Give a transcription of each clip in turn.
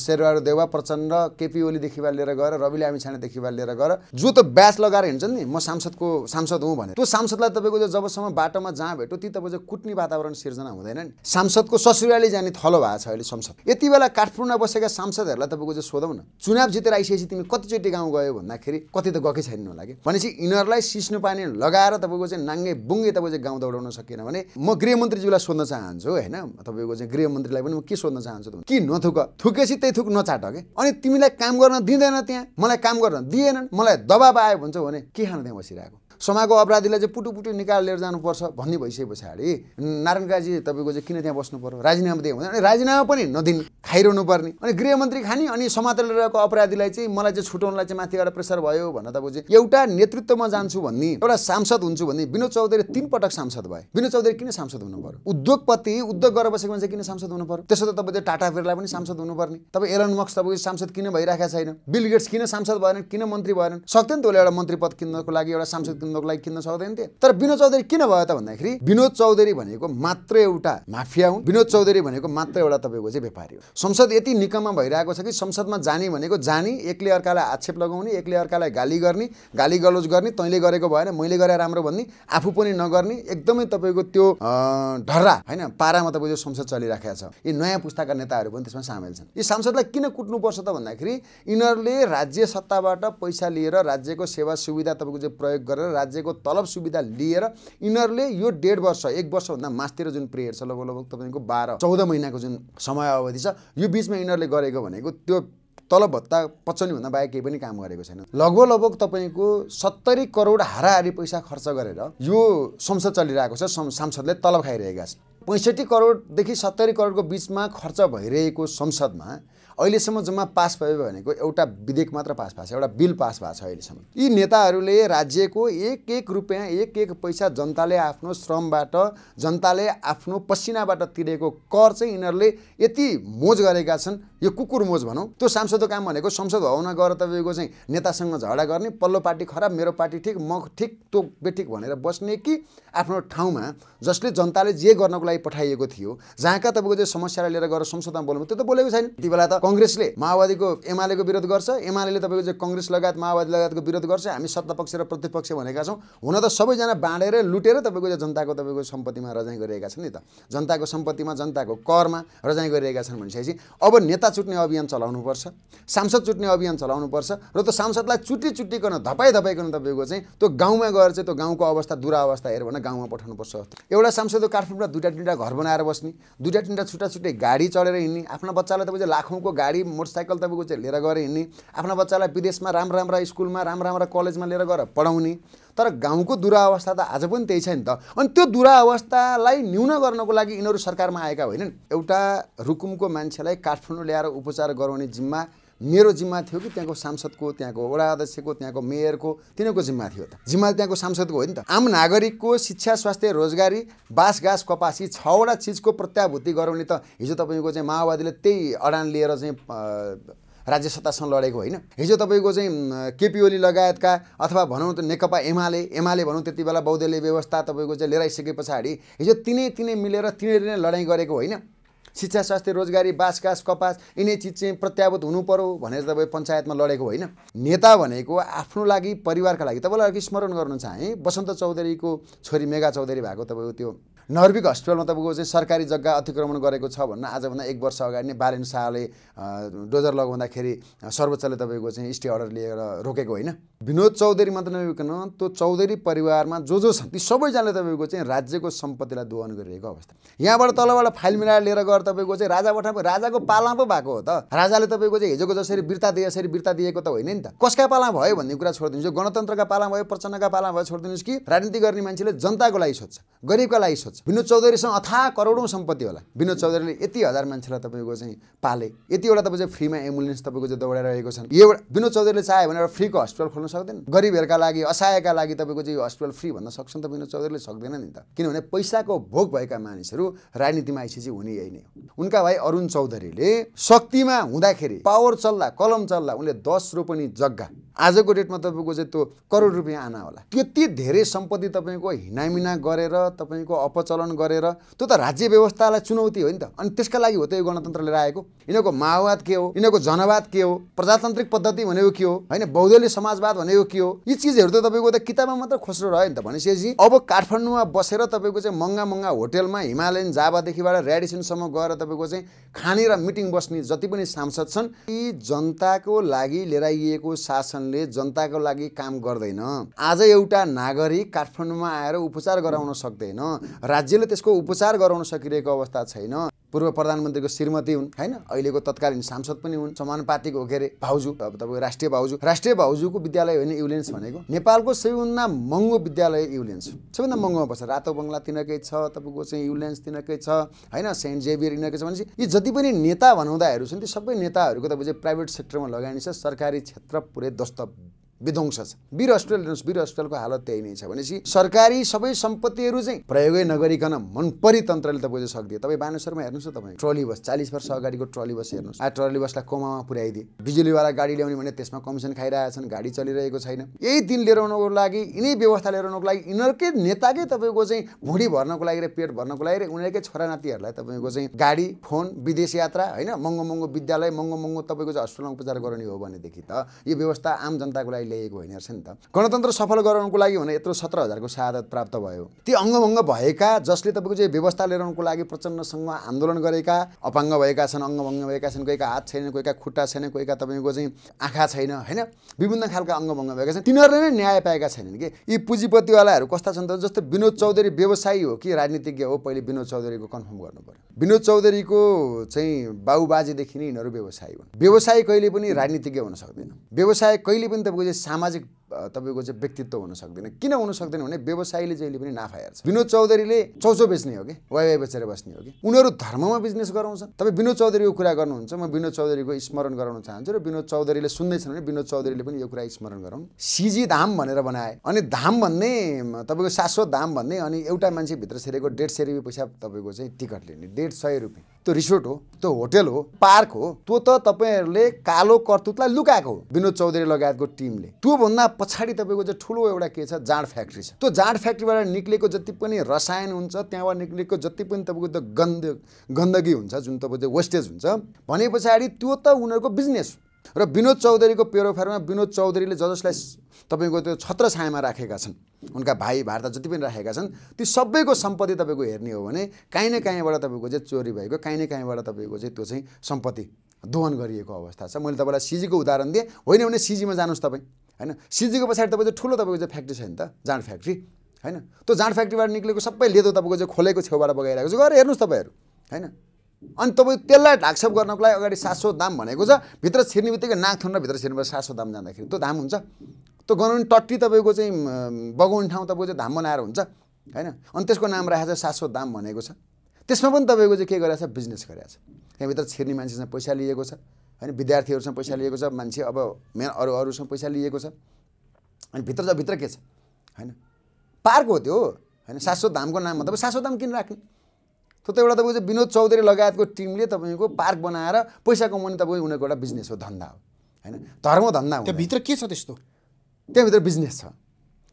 शेरबहादुर देवा प्रचण्ड केपी ओलीदेखिबाट लिएर गएर रवि लामी छानेदेखिबाट लिएर गएर जो त ब्याच लगाएर हिँड्छन् नि म सांसदको सांसद हुँ भने त्यो सांसदलाई तपाईँको जो जबसम्म बाटोमा जहाँ भेट्यो ती चाहिँ कुट्ने वातावरण सिर्जना हुँदैन नि सांसदको ससुराली जाने थलो भएको छ अहिले संसद यति बेला काठमाडौँमा बसेका सांसदहरूलाई तपाईँको चाहिँ सोधौँ न चुनाव जितेर आइसकेपछि तिमी कतिचोटि गाउँ गयो भन्दाखेरि कति त गएकै छैन होला कि भनेपछि यिनीहरूलाई सिस्नु पानी लगाएर तपाईँको चाहिँ नाङ्गे बुङ्गे तपाईँ चाहिँ गाउँ दौडाउन सकेन भने म गृहमन्त्रीजीलाई सोध्न चाहन्छु होइन तपाईँको चाहिँ गृहमन्त्रीलाई पनि म के सोध्न चाहन्छु कि नथुक थुकेपछि त्यही थुक नचाट कि अनि तिमीलाई काम गर्न दिँदैन त्यहाँ मलाई काम गर्न दिएनन् मलाई दबाब आयो भन्छौ भने के खान त्यहाँ बसिरहेको समाको अपराधीलाई चाहिँ पुटु पुटु निकाल लिएर जानुपर्छ भन्ने भइसके पछाडि नारायण काजी तपाईँको चाहिँ किन त्यहाँ बस्नु पर्यो राजीनामा दिएको हुँदैन अनि राजीनामा पनि नदिन खाइरहनु पर्ने अनि गृहमन्त्री खाने अनि समातेर रहेको अपराधीलाई चाहिँ मलाई चाहिँ छुटाउनलाई चाहिँ माथिबाट प्रेसर भयो भनेर तपाईँको चाहिँ एउटा नेतृत्वमा जान्छु भन्ने एउटा सांसद हुन्छु भन्ने विनोद चौधरी तिन पटक सांसद भए विनोद चौधरी किन सांसद हुनु पर्यो उद्योगपति उद्योग गरेर बसेको मान्छे किन सांसद हुनु पर्यो त्यसो त तपाईँले टाटा बिरला पनि सांसद हुनुपर्ने तपाईँ एलन मक्स तपाईँको सांसद किन भइरहेको छैन बिल गेट्स किन सांसद भएन किन मन्त्री भएन सक्थ्यो नि त उसले एउटा मन्त्री पद किन्नको लागि एउटा सांसद प्रबन्धकको लागि किन्न सक्दैन थिए तर विनोद चौधरी किन भयो त भन्दाखेरि विनोद चौधरी भनेको मात्र एउटा माफिया हुन् विनोद चौधरी भनेको मात्र एउटा तपाईँको चाहिँ व्यापारी हो संसद यति निकममा भइरहेको छ कि संसदमा जाने भनेको जाने एकले अर्कालाई आक्षेप लगाउने एकले अर्कालाई गाली गर्ने गाली गलोज गर्ने तैँले गरेको भएन मैले गरे राम्रो भन्ने आफू पनि नगर्ने एकदमै तपाईँको त्यो ढर्रा होइन पारामा तपाईँको संसद चलिराखेको छ यी नयाँ पुस्ताका नेताहरू पनि त्यसमा सामेल छन् यी सांसदलाई किन कुट्नुपर्छ त भन्दाखेरि यिनीहरूले राज्य सत्ताबाट पैसा लिएर राज्यको सेवा सुविधा तपाईँको चाहिँ प्रयोग गरेर राज्यको तलब सुविधा लिएर यिनीहरूले यो डेढ वर्ष एक वर्षभन्दा मासतिर जुन पिरियड छ लगभग लगभग तपाईँको बाह्र चौध महिनाको जुन समय अवधि छ यो बिचमा यिनीहरूले गरेको भनेको त्यो तलब भत्ता भन्दा बाहेक केही पनि काम गरेको छैन लगभग लगभग तपाईँको सत्तरी करोड हाराहारी पैसा खर्च गरेर यो संसद चलिरहेको छ सांसदले तलब खाइरहेका छन् पैँसठी करोडदेखि सत्तरी करोडको बिचमा खर्च भइरहेको संसदमा अहिलेसम्म जम्मा पास भयो भनेको एउटा विधेयक मात्र पास भएको छ एउटा बिल पास भएको छ अहिलेसम्म यी नेताहरूले राज्यको एक एक रुपियाँ एक एक पैसा जनताले आफ्नो श्रमबाट जनताले आफ्नो पसिनाबाट तिरेको कर चाहिँ यिनीहरूले यति मोज गरेका छन् यो कुकुर मोज भनौँ त्यो सांसदको काम भनेको संसद भवनमा गएर तपाईँको चाहिँ नेतासँग झगडा गर्ने पल्लो पार्टी खराब मेरो पार्टी ठिक म ठिक त्यो बेठिक भनेर बस्ने कि आफ्नो ठाउँमा जसले जनताले जे गर्नको लागि पठाइएको थियो जहाँका तपाईँको चाहिँ समस्यालाई लिएर गएर संसदमा बोल्नु त्यो त बोलेको छैन त्यति बेला त कङ्ग्रेसले माओवादीको एमालेको विरोध गर्छ एमाले तपाईँको चाहिँ कङ्ग्रेस लगायत माओवादी लगायतको विरोध गर्छ हामी सत्तापक्ष र प्रतिपक्ष भनेका छौँ हुन त सबैजना बाँडेर लुटेर तपाईँको चाहिँ जनताको तपाईँको सम्पत्तिमा रजाइ गरिरहेका छन् नि त जनताको सम्पत्तिमा जनताको करमा रजाइ गरिरहेका छन् भनिसकेपछि अब नेता चुट्ने अभियान चलाउनुपर्छ सांसद चुट्ने अभियान चलाउनुपर्छ र त्यो सांसदलाई चुट्टी चुट्टिकन धपाइ धपाइकन तपाईँको चाहिँ त्यो गाउँमा गएर चाहिँ त्यो गाउँको अवस्था दुरावस्था हेऱ्यो भने गाउँमा पठाउनुपर्छ एउटा सांसदको काठमाडौँमा दुईवटा तिनवटा घर बनाएर बस्ने दुईवटा तिनवटा छुट्टा छुट्टै गाडी चढेर हिँड्ने आफ्ना बच्चालाई तपाईँको लाखौँको गाडी मोटरसाइकल तपाईँको चाहिँ लिएर गएर हिँड्ने आफ्ना बच्चालाई विदेशमा राम्रा राम्रा स्कुलमा राम्रा राम्रा कलेजमा लिएर गएर पढाउने तर गाउँको दुरावस्था त आज पनि त्यही छ नि त अनि त्यो दुरावस्थालाई न्यून गर्नको लागि यिनीहरू सरकारमा आएका होइनन् एउटा रुकुमको मान्छेलाई काठमाडौँ ल्याएर उपचार गराउने जिम्मा मेरो जिम्मा थियो कि त्यहाँको सांसदको त्यहाँको वडा अध्यक्षको त्यहाँको मेयरको तिनीहरूको जिम्मा थियो त जिम्मा त्यहाँको सांसदको हो नि त आम नागरिकको शिक्षा स्वास्थ्य रोजगारी बाँसघाँस कपासी छवटा चिजको प्रत्याभूति गराउने त हिजो तपाईँको चाहिँ माओवादीले त्यही अडान लिएर चाहिँ राज्य सत्तासँग लडेको होइन हिजो तपाईँको चाहिँ केपी ओली लगायतका अथवा भनौँ त नेकपा एमाले एमाले भनौँ त्यति बेला बौद्धले व्यवस्था तपाईँको चाहिँ लिएर आइसके पछाडि हिजो तिनै तिनै मिलेर तिनीहरूले नै लडाइँ गरेको होइन शिक्षा स्वास्थ्य रोजगारी बाँसकास कपास यिनै चिज चाहिँ प्रत्याभूत हुनु पर्यो भनेर तपाईँ पञ्चायतमा लडेको होइन नेता भनेको आफ्नो लागि परिवारका लागि तपाईँलाई अघि स्मरण गर्नु छ है बसन्त चौधरीको छोरी मेगा चौधरी भएको तपाईँको त्यो नर्विक हस्पिटलमा तपाईँको चाहिँ सरकारी जग्गा अतिक्रमण गरेको छ भन्न आजभन्दा एक वर्ष अगाडि नै बालेन शाहले डोजर लगाउँदाखेरि सर्वोच्चले तपाईँको चाहिँ स्टे अर्डर लिएर रोकेको होइन विनोद चौधरी मात्र नभइकन त्यो चौधरी परिवारमा जो जो छन् ती सबैजनाले तपाईँको चाहिँ राज्यको सम्पत्तिलाई दोहन गरिरहेको अवस्था यहाँबाट तलबाट फाइल मिलाएर लिएर गएर तपाईँको चाहिँ राजाबाट राजाको पाला पो भएको हो त राजाले तपाईँको चाहिँ हिजोको जसरी बिर्ता दिए जसरी बिर्ता दिएको त होइन नि त कसका पाला भयो भन्ने कुरा छोडिदिनुहोस् गणतन्त्रका पाला भयो प्रचण्डका पाला भयो छोडिदिनुहोस् कि राजनीति गर्ने मान्छेले जनताको लागि सोध्छ गरिबका लागि सोध्छ विनोद चौधरीसँग अथा करोडौँ सम्पत्ति होला विनोद चौधरीले यति हजार मान्छेलाई तपाईँको चाहिँ पाले यतिवटा तपाईँ चाहिँ फ्रीमा एम्बुलेन्स तपाईँको चाहिँ दौडाइरहेको छन् एउटा विनोद चौधरीले चाह्यो भने एउटा फ्रीको हस्पिटल खोल्न सक्दैन गरिबहरूका लागि असहायका लागि तपाईँको चाहिँ यो हस्पिटल फ्री भन्न सक्छन् त विनोद चौधरीले सक्दैन नि त किनभने पैसाको भोग भएका मानिसहरू राजनीतिमा आइसकेपछि हुने यही नै हो उनका भाइ अरुण चौधरीले शक्तिमा हुँदाखेरि पावर चल्ला कलम चल्ला उनले दस रोपनी जग्गा आजको डेटमा तपाईँको चाहिँ त्यो करोड रुपियाँ आना होला त्यति धेरै सम्पत्ति तपाईँको हिनामिना गरेर तपाईँको अपचलन गरेर त्यो त राज्य व्यवस्थालाई चुनौती हो नि त अनि त्यसका लागि हो त यो गणतन्त्र लिएर आएको यिनीहरूको माओवाद के हो यिनीहरूको जनवाद के हो प्रजातान्त्रिक पद्धति भनेको के हो होइन बौद्धले समाजवाद भनेको के हो यी चिजहरू त तपाईँको त किताबमा मात्र खोस्रो रह्यो नि त भनेपछि अब काठमाडौँमा बसेर तपाईँको चाहिँ महँगा महँगा होटेलमा हिमालयन जाबादेखिबाट रेडिसनसम्म गएर तपाईँको चाहिँ खाने र मिटिङ बस्ने जति पनि सांसद छन् यी जनताको लागि लिएर आइएको शासन संस्थानले जनताको लागि काम गर्दैन आज एउटा नागरिक काठमाडौँमा आएर उपचार गराउन सक्दैन राज्यले त्यसको उपचार गराउन सकिरहेको अवस्था छैन पूर्व प्रधानमन्त्रीको श्रीमती हुन् होइन अहिलेको तत्कालीन सांसद पनि हुन् पार्टीको हो के अरे भाउजू अब तपाईँको राष्ट्रिय भाउजू राष्ट्रिय भाउजूको विद्यालय होइन युलियन्स भनेको नेपालको सबैभन्दा महँगो विद्यालय युलियन्स सबैभन्दा महँगो पर्छ रातो बङ्गला तिनकै छ तपाईँको चाहिँ युलियन्स तिनकै छ होइन सेन्ट जेभियर यिनीकै छ भनेपछि यी जति पनि नेता भनाउँदाहरू छन् ती सबै नेताहरूको तपाईँ चाहिँ प्राइभेट सेक्टरमा लगानी छ सरकारी क्षेत्र पुरै दस просто विध्वंस छ वीर अस्पताल हेर्नुहोस् वीर अस्पतालको हालत त्यही नै छ भनेपछि सरकारी सबै सम्पत्तिहरू चाहिँ प्रयोगै नगरिकन मन तन्त्रले त बुझ्न सक्दियो तपाईँ बानेश्वरमा हेर्नुहोस् न तपाईँ ट्रली बस चालिस वर्ष अगाडिको ट्रली बस हेर्नुहोस् आ ट्रली बसलाई कोमामा पुर्याइदिए बिजुलीवाला गाडी ल्याउने भने त्यसमा कमिसन खाइरहेछन् गाडी चलिरहेको छैन यही दिन लिएर आउनुको लागि यिनै व्यवस्था लिएर आउनुको लागि यिनीहरूकै नेताकै तपाईँको चाहिँ भुँडी भर्नको लागि र पेट भर्नको लागि र उनीहरूकै छोरा नातिहरूलाई तपाईँको चाहिँ गाडी फोन विदेश यात्रा होइन महँगो महँगो विद्यालय महँगो महँगो तपाईँको चाहिँ हस्पिटलमा उपचार गर्ने हो भनेदेखि त यो व्यवस्था आम जनताको लागि ल्याइएको होइन रहेछ नि त गणतन्त्र सफल गराउनुको लागि भने यत्रो सत्र हजारको सहायता प्राप्त भयो ती अङ्गभङ्ग भएका जसले तपाईँको चाहिँ व्यवस्था ल्याउनुको लागि प्रचण्डसँग आन्दोलन गरेका अपाङ्ग भएका छन् अङ्गभङ्ग भएका छन् कोहीका हात छैन कोहीका खुट्टा छैन कोहीका तपाईँको चाहिँ आँखा छैन होइन विभिन्न खालका अङ्गभङ्ग भएका छन् तिनीहरूले नै न्याय पाएका छैनन् कि यी पुँजीपतिवालाहरू कस्ता छन् त जस्तो विनोद चौधरी व्यवसायी हो कि राजनीतिज्ञ हो पहिले विनोद चौधरीको कन्फर्म गर्नु पऱ्यो विनोद चौधरीको चाहिँ बाबुबाजेदेखि नै यिनीहरू व्यवसायी हुन् व्यवसाय कहिले पनि राजनीतिज्ञ हुन सक्दैन व्यवसाय कहिले पनि तपाईँको सामाजिक तपाईँको चाहिँ व्यक्तित्व हुन सक्दैन किन हुन सक्दैन भने व्यवसायीले जहिले पनि नाफा हेर्छ विनोद चौधरीले चौचो बेच्ने हो कि वाइ बेचेर बस्ने हो कि उनीहरू धर्ममा बिजनेस गराउँछन् तपाईँ विनोद चौधरीको कुरा गर्नुहुन्छ म विनोद चौधरीको स्मरण गराउन चाहन्छु र विनोद चौधरीले सुन्दैछन् भने विनोद चौधरीले पनि यो कुरा स्मरण गरौँ सिजी धाम भनेर बनाए अनि धाम भन्ने तपाईँको शाश्वत धाम भन्ने अनि एउटा मान्छेभित्र छिरेको डेढ सय रुपियाँ पैसा तपाईँको चाहिँ टिकट लिने डेढ सय रुपियाँ त्यो रिसोर्ट हो त्यो होटेल हो पार्क हो त्यो त तपाईँहरूले कालो कर्तुतलाई लुकाएको हो विनोद चौधरी लगायतको टिमले त्योभन्दा पछाडि तपाईँको चाहिँ ठुलो एउटा के छ जाँड फ्याक्ट्री छ त्यो जाँड फ्याक्ट्रीबाट निक्लेको जति पनि रसायन हुन्छ त्यहाँबाट निक्लेको जति पनि तपाईँको त्यो गन्द गन्दगी हुन्छ जुन तपाईँको त्यो वेस्टेज हुन्छ भने पछाडि त्यो त उनीहरूको बिजनेस र विनोद चौधरीको पेरोफेरमा विनोद चौधरीले ज जसलाई तपाईँको त्यो छत्र छायामा राखेका छन् उनका भाइ भारत जति पनि राखेका छन् ती सबैको सम्पत्ति तपाईँको हेर्ने हो भने काहीँ न काहीँबाट तपाईँको चाहिँ चोरी भएको काहीँ न काहीँबाट तपाईँको चाहिँ त्यो चाहिँ सम्पत्ति दोहन गरिएको अवस्था छ मैले तपाईँलाई सिजीको उदाहरण दिएँ होइन भने सिजीमा जानुहोस् तपाईँ होइन सिजीको पछाडि तपाईँ चाहिँ ठुलो तपाईँको चाहिँ फ्याक्ट्री छ नि त जाँड फ्याक्ट्री होइन त्यो जाँड फ्याक्ट्रीबाट निस्केको सबै लेदो तपाईँको चाहिँ खोलेको छेउबाट बगाइरहेको छ गएर हेर्नुहोस् तपाईँहरू होइन अनि तपाईँ त्यसलाई ढाकछप गर्नको लागि अगाडि सासो दाम भनेको छ भित्र छिर्ने बित्तिकै नाक र भित्र छिर्नुपर्छ सासो दाम जाँदाखेरि त्यो धाम हुन्छ त्यो गनाउने टट्टी तपाईँको चाहिँ बगाउने ठाउँ तपाईँको चाहिँ धाम बनाएर हुन्छ होइन अनि त्यसको नाम राखेको छ सासो दाम भनेको छ त्यसमा पनि तपाईँको चाहिँ के गरेको छ बिजनेस गरेको छ त्यहाँभित्र छिर्ने मान्छेसँग पैसा लिएको छ होइन विद्यार्थीहरूसँग पैसा लिएको छ मान्छे अब मेन अरू अरूसँग पैसा लिएको छ अनि भित्र जब भित्र के छ होइन पार्क हो त्यो होइन शाश्वत धामको नाममा तपाईँ शाश्वत धाम किन राख्ने त्यो त एउटा तपाईँको चाहिँ विनोद चौधरी लगायतको टिमले तपाईँको पार्क बनाएर पैसा कमाउने तपाईँको उनीहरूको एउटा बिजनेस हो धन्दा हो होइन धर्म धन्दा हो त्यहाँभित्र के छ त्यस्तो त्यहाँभित्र बिजनेस छ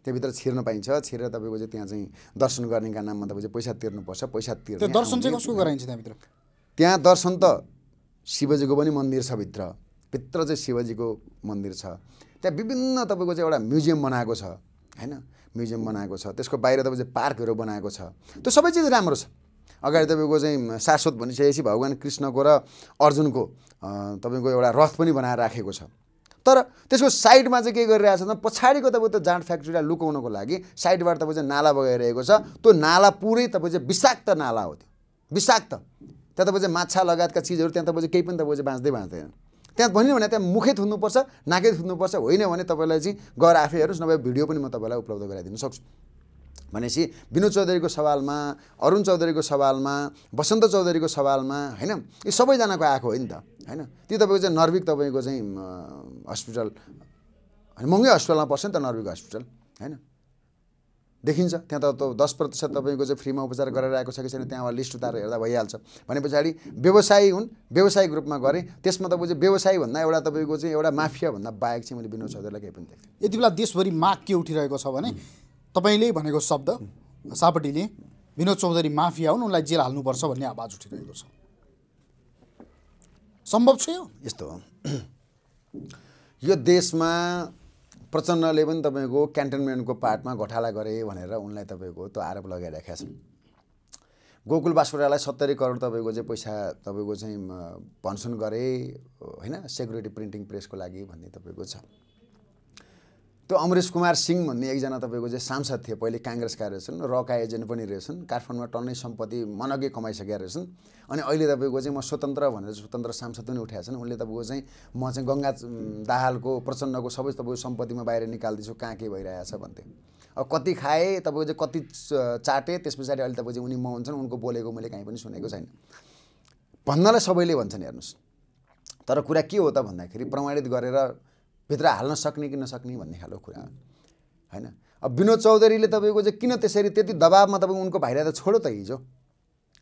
त्यहाँभित्र छिर्न पाइन्छ छिरेर तपाईँको चाहिँ त्यहाँ चाहिँ दर्शन गर्नेका नाममा तपाईँ चाहिँ पैसा तिर्नुपर्छ पैसा तिर्ने दर्शन चाहिँ कसको गराइन्छ त्यहाँभित्र त्यहाँ दर्शन त शिवजीको पनि मन्दिर छ भित्र भित्र चाहिँ शिवजीको मन्दिर छ त्यहाँ विभिन्न तपाईँको चाहिँ एउटा म्युजियम बनाएको छ होइन म्युजियम बनाएको छ त्यसको बाहिर तपाईँ चाहिँ पार्कहरू बनाएको छ त्यो सबै चिज राम्रो छ अगाडि तपाईँको चाहिँ शाश्वत भनिसकेपछि भगवान् कृष्णको र अर्जुनको तपाईँको एउटा रथ पनि बनाएर राखेको छ तर त्यसको साइडमा चाहिँ के गरिरहेको छ भने पछाडिको तपाईँ त्यो जाँड फ्याक्ट्रीलाई लुकाउनको लागि साइडबाट तपाईँ चाहिँ नाला बगाइरहेको छ त्यो नाला पुरै तपाईँ चाहिँ विषाक्त नाला हो त्यो विषाक्त त्यहाँ तपाईँ माछा लगायतका चिजहरू त्यहाँ तपाईँ केही पनि तपाईँ बाँच्दै बाँच्दैन त्यहाँ भन्यो भने त्यहाँ मुखै थुन्नुपर्छ नाकै थुन्नुपर्छ होइन भने तपाईँलाई चाहिँ गएर आफै हेर्नुहोस् नभए भिडियो पनि म तपाईँलाई उपलब्ध गराइदिन सक्छु भनेपछि विनोद चौधरीको सवालमा अरुण चौधरीको सवालमा बसन्त चौधरीको सवालमा होइन यो सबैजनाको आएको हो नि त होइन त्यो तपाईँको चाहिँ नर्विक तपाईँको चाहिँ हस्पिटल अनि महँगै हस्पिटलमा पर्छ नि त नर्विक हस्पिटल होइन देखिन्छ त्यहाँ त दस प्रतिशत तपाईँको चाहिँ फ्रीमा उपचार गरेर आएको छ कि छैन त्यहाँबाट लिस्ट उतारेर हेर्दा भइहाल्छ भने पछाडि व्यवसायी हुन् व्यवसायिक रूपमा गरेँ त्यसमा तपाईँ चाहिँ व्यवसायी एउटा तपाईँको चाहिँ एउटा माफियाभन्दा बाहेक चाहिँ मैले विनोद चौधरीलाई केही पनि देख्थेँ यति बेला देशभरि माग के उठिरहेको छ भने तपाईँले भनेको शब्द सापटीले विनोद चौधरी माफिया हुन् उनलाई जेल हाल्नुपर्छ भन्ने आवाज उठिरहेको छ सम्भव छ यो यस्तो हो यो देशमा प्रचण्डले पनि तपाईँको क्यान्टोनमेन्टको पार्टमा घोटाला गरे भनेर उनलाई तपाईँको त्यो आरोप लगाइराखेका छन् गोकुल बास्कोटालाई सत्तरी करोड तपाईँको चाहिँ पैसा तपाईँको चाहिँ भन्सन गरे होइन सेक्युरिटी प्रिन्टिङ प्रेसको लागि भन्ने तपाईँको छ त्यो अमरेश कुमार सिंह भन्ने एकजना तपाईँको चाहिँ सांसद थिए पहिले काङ्ग्रेसका रहेछन् रका एजेन्ट पनि रहेछन् काठमाडौँमा टन्नै सम्पत्ति मनग्गै कमाइसकेका रहेछन् अनि अहिले तपाईँको चाहिँ म स्वतन्त्र भनेर स्वतन्त्र सांसद पनि छन् उनले तपाईँको चाहिँ म चाहिँ गङ्गा दाहालको प्रचण्डको सबै तपाईँको सम्पत्तिमा बाहिर निकाल्दैछु कहाँ के भइरहेछ भन्थे अब कति खाए तपाईँको चाहिँ कति चाटे त्यस पछाडि अहिले तपाईँ चाहिँ उनी म हुन्छन् उनको बोलेको मैले काहीँ पनि सुनेको छैन भन्नलाई सबैले भन्छन् हेर्नुहोस् तर कुरा के हो त भन्दाखेरि प्रमाणित गरेर भित्र हाल्न सक्ने कि नसक्ने भन्ने खालको कुरा होइन अब विनोद चौधरीले तपाईँको चाहिँ किन त्यसरी त्यति दबाबमा तपाईँको उनको भाइलाई त छोड्यो त हिजो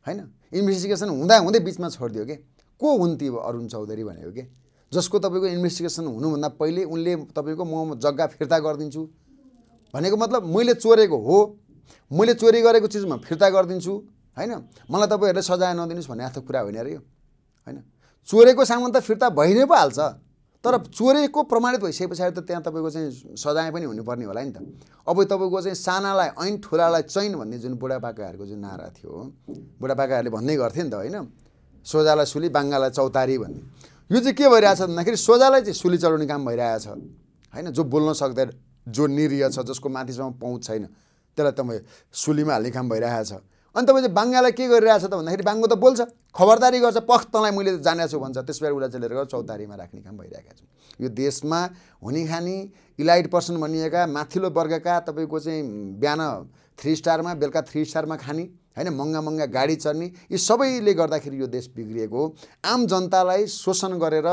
होइन इन्भेस्टिगेसन हुँदा हुँदै बिचमा छोडिदियो कि को हुन् ती अरुण चौधरी भनेको कि जसको तपाईँको इन्भेस्टिगेसन हुनुभन्दा पहिले उनले तपाईँको म जग्गा फिर्ता गरिदिन्छु भनेको मतलब मैले चोरेको हो मैले चोरी गरेको चिज म फिर्ता गरिदिन्छु होइन मलाई तपाईँहरूले सजाय नदिनुहोस् भन्ने आफ्नो कुरा होइन अरे यो होइन चोरेको सामान त फिर्ता भइ नै पो हाल्छ तर चोरेको प्रमाणित भइसके पछाडि त त्यहाँ तपाईँको चाहिँ सजाय पनि हुनुपर्ने होला नि त अब तपाईँको चाहिँ सानालाई ऐन ठुलालाई चैन भन्ने जुन बुढापाकाहरूको जुन नारा थियो बुढापाकाहरूले भन्दै गर्थे नि त होइन सोझालाई सुली बाङ्गालाई चौतारी भन्ने यो चाहिँ के भइरहेछ भन्दाखेरि सोझालाई चाहिँ सुली चलाउने काम भइरहेछ होइन जो बोल्न सक्दैन जो निरीह छ जसको माथिसम्म पहुँच छैन त्यसलाई तपाईँ सुलीमा हाल्ने काम भइरहेछ अनि तपाईँ चाहिँ बाङ्गालाई के गरिरहेको छ त भन्दाखेरि बाङ्गो त बोल्छ खबरदारी गर्छ पख तँलाई मैले जानेको छु भन्छ त्यसबाट उसलाई चलेर लिएर चौतारीमा राख्ने काम भइरहेका छ यो देशमा हुने खाने इलाइट पर्सन भनिएका माथिल्लो वर्गका तपाईँको चाहिँ बिहान थ्री स्टारमा बेलुका थ्री स्टारमा खाने होइन महँगा महँगा गाडी चढ्ने यी सबैले गर्दाखेरि यो देश बिग्रिएको हो आम जनतालाई शोषण गरेर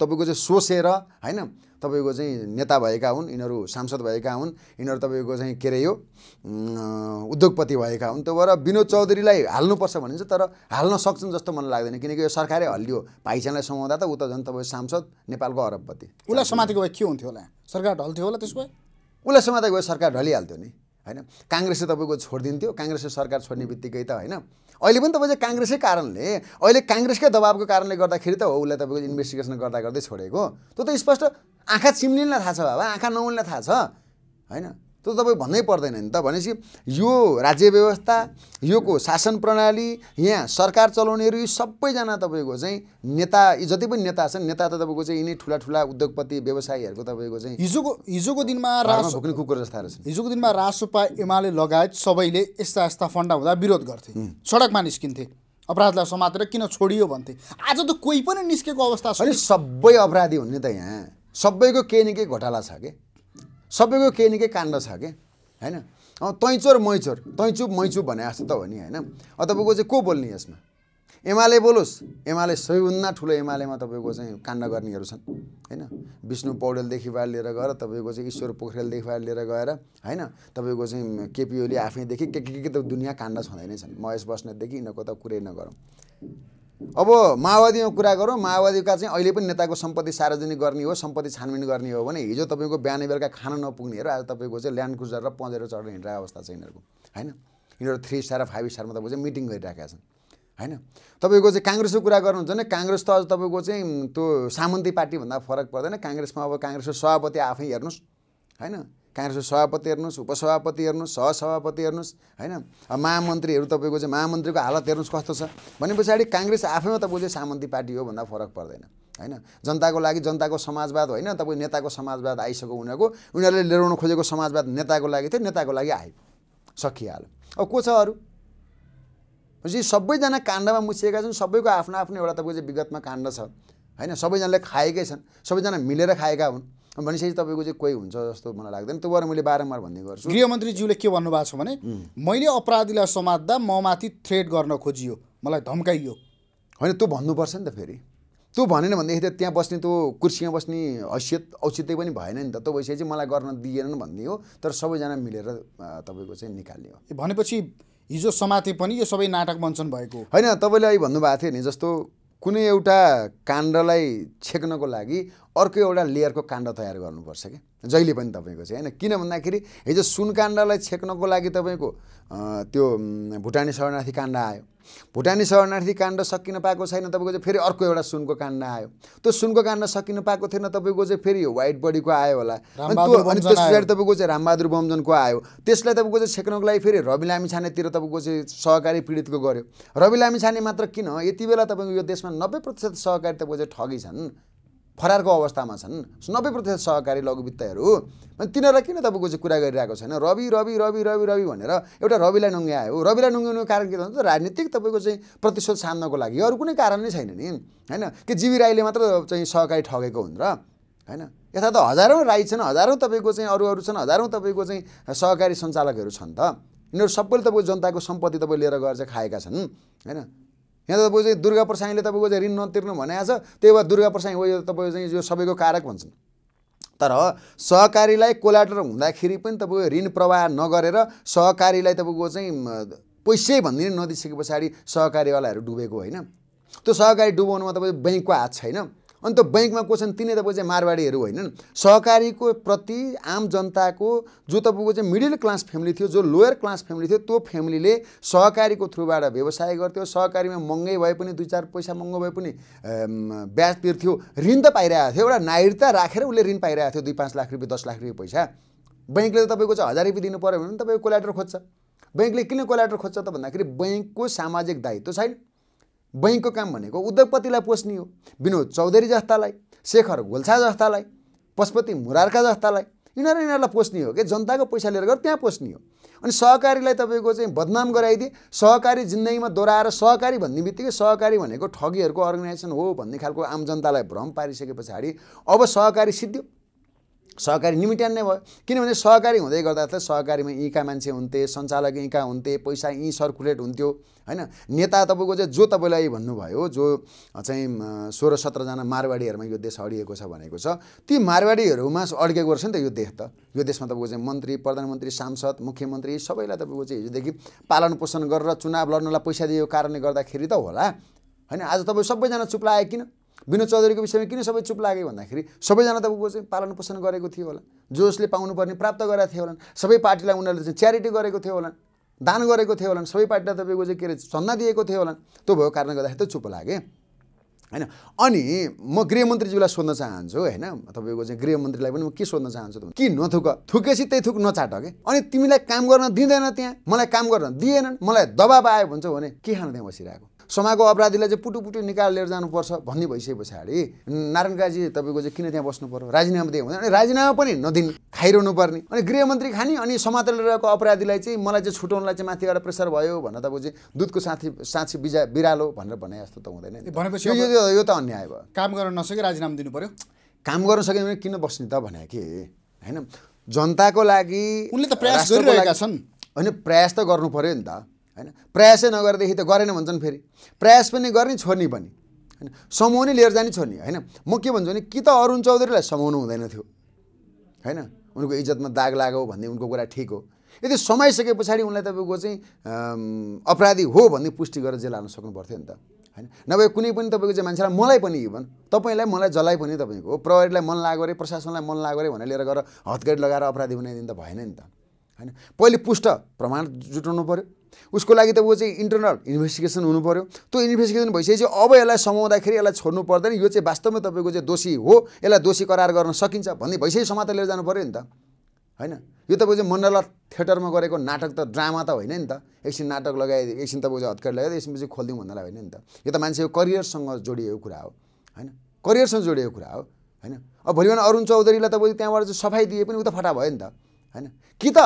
तपाईँको चाहिँ सोसेर होइन तपाईँको चाहिँ नेता भएका हुन् यिनीहरू सांसद भएका हुन् यिनीहरू तपाईँको चाहिँ के अरे यो उद्योगपति भएका हुन् त्यो भएर विनोद चौधरीलाई हाल्नुपर्छ भनिन्छ तर हाल्न सक्छन् जस्तो मलाई लाग्दैन किनकि यो सरकारै हल्लियो भाइचानलाई समाउँदा त ऊ त झन् तपाईँ सांसद नेपालको अरबपति उसलाई समातेको भए के हुन्थ्यो होला सरकार ढल्थ्यो होला त्यसो भए उसलाई समातेको भए सरकार ढलिहाल्थ्यो नि होइन काङ्ग्रेसले तपाईँको छोडिदिन्थ्यो काङ्ग्रेसले सरकार छोड्ने बित्तिकै त होइन अहिले पनि चाहिँ काङ्ग्रेसकै कारणले अहिले काङ्ग्रेसकै दबाबको कारणले गर्दाखेरि त हो उसलाई तपाईँको इन्भेस्टिगेसन गर्दा गर्दै छोडेको त्यो त स्पष्ट आँखा चिम्लिनलाई थाहा छ बाबा आँखा नउनलाई थाहा छ होइन त्यो तपाईँ भन्नै पर्दैन नि त भनेपछि यो राज्य व्यवस्था योको शासन प्रणाली यहाँ सरकार चलाउनेहरू यी सबैजना तपाईँको चाहिँ नेता यी जति पनि नेता छन् नेता त तपाईँको चाहिँ यिनै ठुला ठुला उद्योगपति व्यवसायीहरूको तपाईँको चाहिँ हिजोको हिजोको दिनमा रास भोक्ने कुकुर जस्ता रहेछ हिजोको दिनमा रासोपा एमाले लगायत सबैले यस्ता यस्ता फन्डा हुँदा विरोध गर्थे सडकमा निस्किन्थे अपराधलाई समातेर किन छोडियो भन्थे आज त कोही पनि निस्केको अवस्था छ सबै अपराधी हुने त यहाँ सबैको केही न केही घोटाला छ कि सबैको केही न केही काण्ड छ कि होइन अँ तैँचोर मैचोर तैँचुप मैचुप भने जस्तो त हो नि होइन अब तपाईँको चाहिँ को बोल्ने यसमा एमाले बोलोस् एमाले सबैभन्दा ठुलो एमालेमा तपाईँको चाहिँ काण्ड गर्नेहरू छन् होइन विष्णु पौडेलदेखि बाहिर लिएर गएर तपाईँको चाहिँ ईश्वर पोखरेलदेखि बाहिर लिएर गएर होइन तपाईँको चाहिँ केपी ओली आफैदेखि के के के त दुनियाँ काण्ड छँदै नै छन् महेश बस्नेतदेखि यिनीहरूको त कुरै नगरौँ अब माओवादीमा कुरा गरौँ माओवादीका चाहिँ अहिले पनि नेताको सम्पत्ति सार्वजनिक गर्ने हो सम्पत्ति छानबिन गर्ने हो भने हिजो तपाईँको बिहान बेलुका खान नपुग्नेहरू आज तपाईँको चाहिँ ल्यान्ड क्रुजर र पँजेर चढेर हिँडेर अवस्था छ यिनीहरूको होइन यिनीहरू थ्री स्टार र फाइभ स्टारमा तपाईँको चाहिँ मिटिङ गरिरहेका छन् होइन तपाईँको चाहिँ काङ्ग्रेसको कुरा गर्नुहुन्छ भने काङ्ग्रेस त अझ तपाईँको चाहिँ त्यो सामन्ती पार्टीभन्दा फरक पर्दैन काङ्ग्रेसमा अब काङ्ग्रेसको सभापति आफै हेर्नुहोस् होइन काङ्ग्रेसको सभापति हेर्नुहोस् उपसभापति हेर्नुहोस् सहसभापति हेर्नुहोस् होइन महामन्त्रीहरू तपाईँको चाहिँ महामन्त्रीको हालत हेर्नुहोस् कस्तो छ भने पछाडि काङ्ग्रेस आफैमा तपाईँको चाहिँ सामन्ती पार्टी हो भन्दा फरक पर्दैन होइन जनताको लागि जनताको समाजवाद होइन तपाईँ नेताको समाजवाद आइसक्यो उनीहरूको उनीहरूले ल्याउनु खोजेको समाजवाद नेताको लागि थियो नेताको लागि आयो सकिहाल्यो अब को छ अरू सबैजना काण्डमा मुछिएका छन् सबैको आफ्नो आफ्नो एउटा तपाईँको चाहिँ विगतमा काण्ड छ होइन सबैजनाले खाएकै छन् सबैजना मिलेर खाएका हुन् भनेपछि तपाईँको चाहिँ कोही हुन्छ जस्तो मलाई लाग्दैन त्यो भएर मैले बारम्बार भन्ने गर्छु गृहमन्त्रीज्यूले के भन्नुभएको छ भने मैले अपराधीलाई समात्दा म माथि थ्रेड गर्न खोजियो मलाई धम्काइयो होइन त्यो भन्नुपर्छ नि त फेरि त्यो भनेन भनेदेखि त त्यहाँ बस्ने त्यो कुर्सीमा बस्ने हैसियत औचित्य पनि भएन नि त त्यो भइसकेपछि चाहिँ मलाई गर्न दिएनन् भन्ने हो तर सबैजना मिलेर तपाईँको चाहिँ निकाल्ने हो भनेपछि हिजो समाते पनि यो सबै नाटक मञ्चन भएको होइन तपाईँले अहिले भन्नुभएको थियो नि जस्तो कुनै एउटा काण्डलाई छेक्नको लागि अर्को एउटा लेयरको काण्ड तयार गर्नुपर्छ क्या जहिले पनि तपाईँको चाहिँ होइन किन भन्दाखेरि हिजो सुन काण्डलाई छेक्नको लागि तपाईँको त्यो भुटानी शरणार्थी काण्ड आयो भुटानी शरणार्थी काण्ड सकिन पाएको छैन तपाईँको चाहिँ फेरि अर्को एउटा सुनको काण्ड आयो त्यो सुनको काण्ड सकिन पाएको थिएन तपाईँको चाहिँ फेरि वाइट बडीको आयो होला अनि अनि त्यस पछाडि तपाईँको चाहिँ रामबहादुर बमजनको आयो त्यसलाई तपाईँको चाहिँ छेक्नको लागि फेरि रवि लामी छानेतिर तपाईँको चाहिँ सहकारी पीडितको गर्यो रवि लामी छाने मात्र किन यति बेला तपाईँको यो देशमा नब्बे प्रतिशत सहकारी तपाईँको चाहिँ ठगी छन् फरारको अवस्थामा छन् नब्बे प्रतिशत सहकारी लघुवित्तहरू अनि तिनीहरूलाई किन तपाईँको चाहिँ कुरा गरिरहेको छैन रवि रवि रवि रवि रवि भनेर एउटा रविलाई आयो रविलाई नङ्ग्याउनुको कारण के भन्छ राजनीतिक तपाईँको चाहिँ प्रतिशोध सामनाको लागि अरू कुनै कारण नै छैन नि होइन कि जीवी राईले मात्र चाहिँ सहकारी ठगेको हुन् र होइन यता त हजारौँ राई छन् हजारौँ तपाईँको चाहिँ अरू अरू छन् हजारौँ तपाईँको चाहिँ सहकारी सञ्चालकहरू छन् त यिनीहरू सबैले तपाईँको जनताको सम्पत्ति तपाईँ लिएर गएर चाहिँ खाएका छन् होइन यहाँ त तपाईँ चाहिँ दुर्गा प्रसाईले तपाईँको चाहिँ ऋण नतिर्नु भनेको छ त्यही भएर दुर्गा प्रसाई हो यो तपाईँको चाहिँ यो सबैको कारक भन्छन् तर सहकारीलाई कोलाटर हुँदाखेरि पनि तपाईँको ऋण प्रवाह नगरेर सहकारीलाई तपाईँको चाहिँ पैसै भनिदिनु नदिसके पछाडि सहकारीवालाहरू डुबेको होइन त्यो सहकारी डुबाउनुमा तपाईँको ब्याङ्कको हात छैन अन्त बैङ्कमा को छन् तिनै तिनीहरू चाहिँ मारवाडीहरू होइनन् सहकारीको प्रति आम जनताको जो तपाईँको चाहिँ मिडल क्लास फ्यामिली थियो जो लोयर क्लास फ्यामिली थियो त्यो फ्यामिलीले सहकारीको थ्रुबाट व्यवसाय गर्थ्यो सहकारीमा महँगै भए पनि दुई चार पैसा महँगो भए पनि ब्याज तिर्थ्यो ऋण त पाइरहेको थियो एउटा नागरिकता राखेर उसले ऋण पाइरहेको थियो दुई पाँच लाख रुपियाँ दस लाख रुपियाँ पैसा ब्याङ्कले त तपाईँको चाहिँ हजार रुपियाँ दिनु पऱ्यो भने तपाईँको कोलेटर खोज्छ ब्याङ्कले किन कोलाटर खोज्छ त भन्दाखेरि ब्याङ्कको सामाजिक दायित्व छैन बैङ्कको काम भनेको उद्योगपतिलाई पोस्ने हो विनोद चौधरी जस्तालाई शेखर घोल्छा जस्तालाई पशुपति मुरारका जस्तालाई यिनीहरू यिनीहरूलाई पोस्ने हो कि जनताको पैसा लिएर गएर त्यहाँ पोस्ने हो अनि सहकारीलाई तपाईँको चाहिँ बदनाम गराइदिए सहकारी जिन्दगीमा दोहोऱ्याएर सहकारी भन्ने बित्तिकै सहकारी भनेको ठगीहरूको अर्गनाइजेसन हो भन्ने खालको आम जनतालाई भ्रम पारिसके पछाडि अब सहकारी सिद्धियो सहकारी निमिट्यान नै भयो किनभने सहकारी हुँदै गर्दा त सहकारीमा यहीँका मान्छे हुन्थे सञ्चालक यहीँका हुन्थे पैसा यहीँ सर्कुलेट हुन्थ्यो होइन नेता तपाईँको चाहिँ जो तपाईँलाई भन्नुभयो जो चाहिँ सोह्र सत्रजना मारवाडीहरूमा यो देश अडिएको छ भनेको छ ती मारवाडीहरूमा अड्केको रहेछ नि त यो देश त यो देशमा तपाईँको चाहिँ मन्त्री प्रधानमन्त्री सांसद मुख्यमन्त्री सबैलाई तपाईँको चाहिँ हिजोदेखि पालन पोषण गरेर चुनाव लड्नलाई पैसा दिएको कारणले गर्दाखेरि त होला होइन आज तपाईँ सबैजना चुप्लाए किन विनोद चौधरीको विषयमा किन सबै चुप लाग्यो भन्दाखेरि सबैजना त उसको चाहिँ पालन पोषण गरेको थियो होला जसले पाउनुपर्ने प्राप्त गरेका थियो होला सबै पार्टीलाई उनीहरूले चाहिँ च्यारिटी गरेको थियो होला दान गरेको थियो होला सबै पार्टीलाई तपाईँको चाहिँ के अरे चन्दा दिएको थियो होला त्यो भएको कारणले गर्दाखेरि त चुप लागेँ होइन अनि म गृहमन्त्रीज्यूलाई सोध्न चाहन्छु होइन तपाईँको चाहिँ गृहमन्त्रीलाई पनि म के सोध्न चाहन्छु त कि नथुक थुकेपछि त्यही थुक नचाट कि अनि तिमीलाई काम गर्न दिँदैन त्यहाँ मलाई काम गर्न दिएनन् मलाई दबाब आयो भन्छौ भने के खान त्यहाँ बसिरहेको समाको अपराधीलाई चाहिँ पुटु निकाल लिएर जानुपर्छ भन्ने भइसके पछाडि नारायण काजी तपाईँको चाहिँ किन त्यहाँ बस्नु पर्यो राजीनामा दिएको हुँदैन अनि राजीनामा पनि नदिन खाइरहनु पर्ने अनि गृहमन्त्री खाने अनि समातेर रहेको अपराधीलाई चाहिँ मलाई चाहिँ छुट्याउनलाई चाहिँ माथिबाट प्रेसर भयो भनेर तपाईँको चाहिँ दुधको साथी साँची बिजा बिरालो भनेर भने जस्तो त हुँदैन भनेपछि यो त अन्याय भयो काम गर्न नसके राजीनामा दिनु पर्यो काम गर्न सकेन भने किन बस्ने त भने कि होइन जनताको लागि उनले त प्रयास गरिरहेका छन् होइन प्रयास त गर्नु पर्यो नि त होइन प्रयासै नगरेदेखि त गरेन भन्छन् फेरि प्रयास पनि गर्ने छोड्ने पनि होइन नै लिएर जाने छोड्ने होइन म के भन्छु भने कि त अरुण चौधरीलाई समाउनु हुँदैन थियो होइन उनको इज्जतमा दाग लाग्यो भन्ने उनको कुरा ठिक हो यदि समाइसके पछाडि उनलाई तपाईँको चाहिँ अपराधी हो भन्ने पुष्टि गरेर जेल हाल्न सक्नु पर्थ्यो नि त होइन नभए कुनै पनि तपाईँको चाहिँ मान्छेलाई मलाई पनि इभन तपाईँलाई मलाई जलाइ पनि तपाईँको प्रहरीलाई मन लाग्यो अरे प्रशासनलाई मन लाग्यो अरे भनेर लिएर गएर हतकेट लगाएर अपराधी बनाइदिनु त भएन नि त होइन पहिले पुष्ट प्रमाण जुटाउनु पऱ्यो उसको लागि त ऊ चाहिँ इन्टरनल इन्भेस्टिगेसन हुनु पऱ्यो त्यो इन्भेस्टिगेसन भइसकेपछि अब यसलाई समाउँदाखेरि यसलाई छोड्नु पर्दैन यो चाहिँ वास्तवमा तपाईँको चाहिँ दोषी हो यसलाई दोषी करार गर्न सकिन्छ भन्ने भइसकेपछि समात लिएर जानु पऱ्यो नि त होइन यो तपाईँ चाहिँ मण्डला थिएटरमा गरेको नाटक त ड्रामा त होइन नि त एकछिन नाटक लगाए एकछिन तपाईँको चाहिँ हत्कारी लगाए एकछिन चाहिँ खोलिदिउँ भन्नलाई होइन नि त यो त मान्छेको करियरसँग जोडिएको कुरा हो होइन करियरसँग जोडिएको कुरा हो होइन अब भोलि भने अरुण चौधरीलाई तपाईँ त्यहाँबाट चाहिँ सफाइ दिए पनि उता त फटा भयो नि त होइन कि त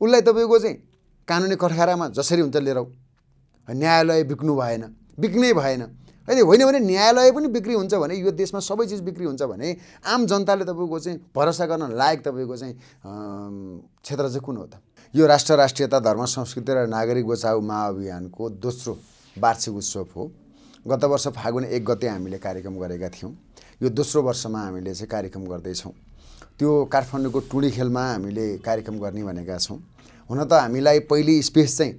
उसलाई तपाईँको चाहिँ कानुनी कठघारामा जसरी हुन्छ लिएर न्यायालय बिक्नु भएन बिक्नै भएन अहिले होइन भने न्यायालय पनि बिक्री हुन्छ भने यो देशमा सबै चिज बिक्री हुन्छ भने आम जनताले तपाईँको चाहिँ भरोसा गर्न लायक तपाईँको चाहिँ क्षेत्र चाहिँ कुन हो त यो राष्ट्र राष्ट्रियता धर्म संस्कृति र नागरिक बचाउ महाअभियानको दोस्रो वार्षिक उत्सव हो गत वर्ष फागुन एक गते हामीले कार्यक्रम गरेका थियौँ यो दोस्रो वर्षमा हामीले चाहिँ कार्यक्रम गर्दैछौँ त्यो काठमाडौँको टुँडी खेलमा हामीले कार्यक्रम गर्ने भनेका छौँ हुन त हामीलाई पहिले स्पेस चाहिँ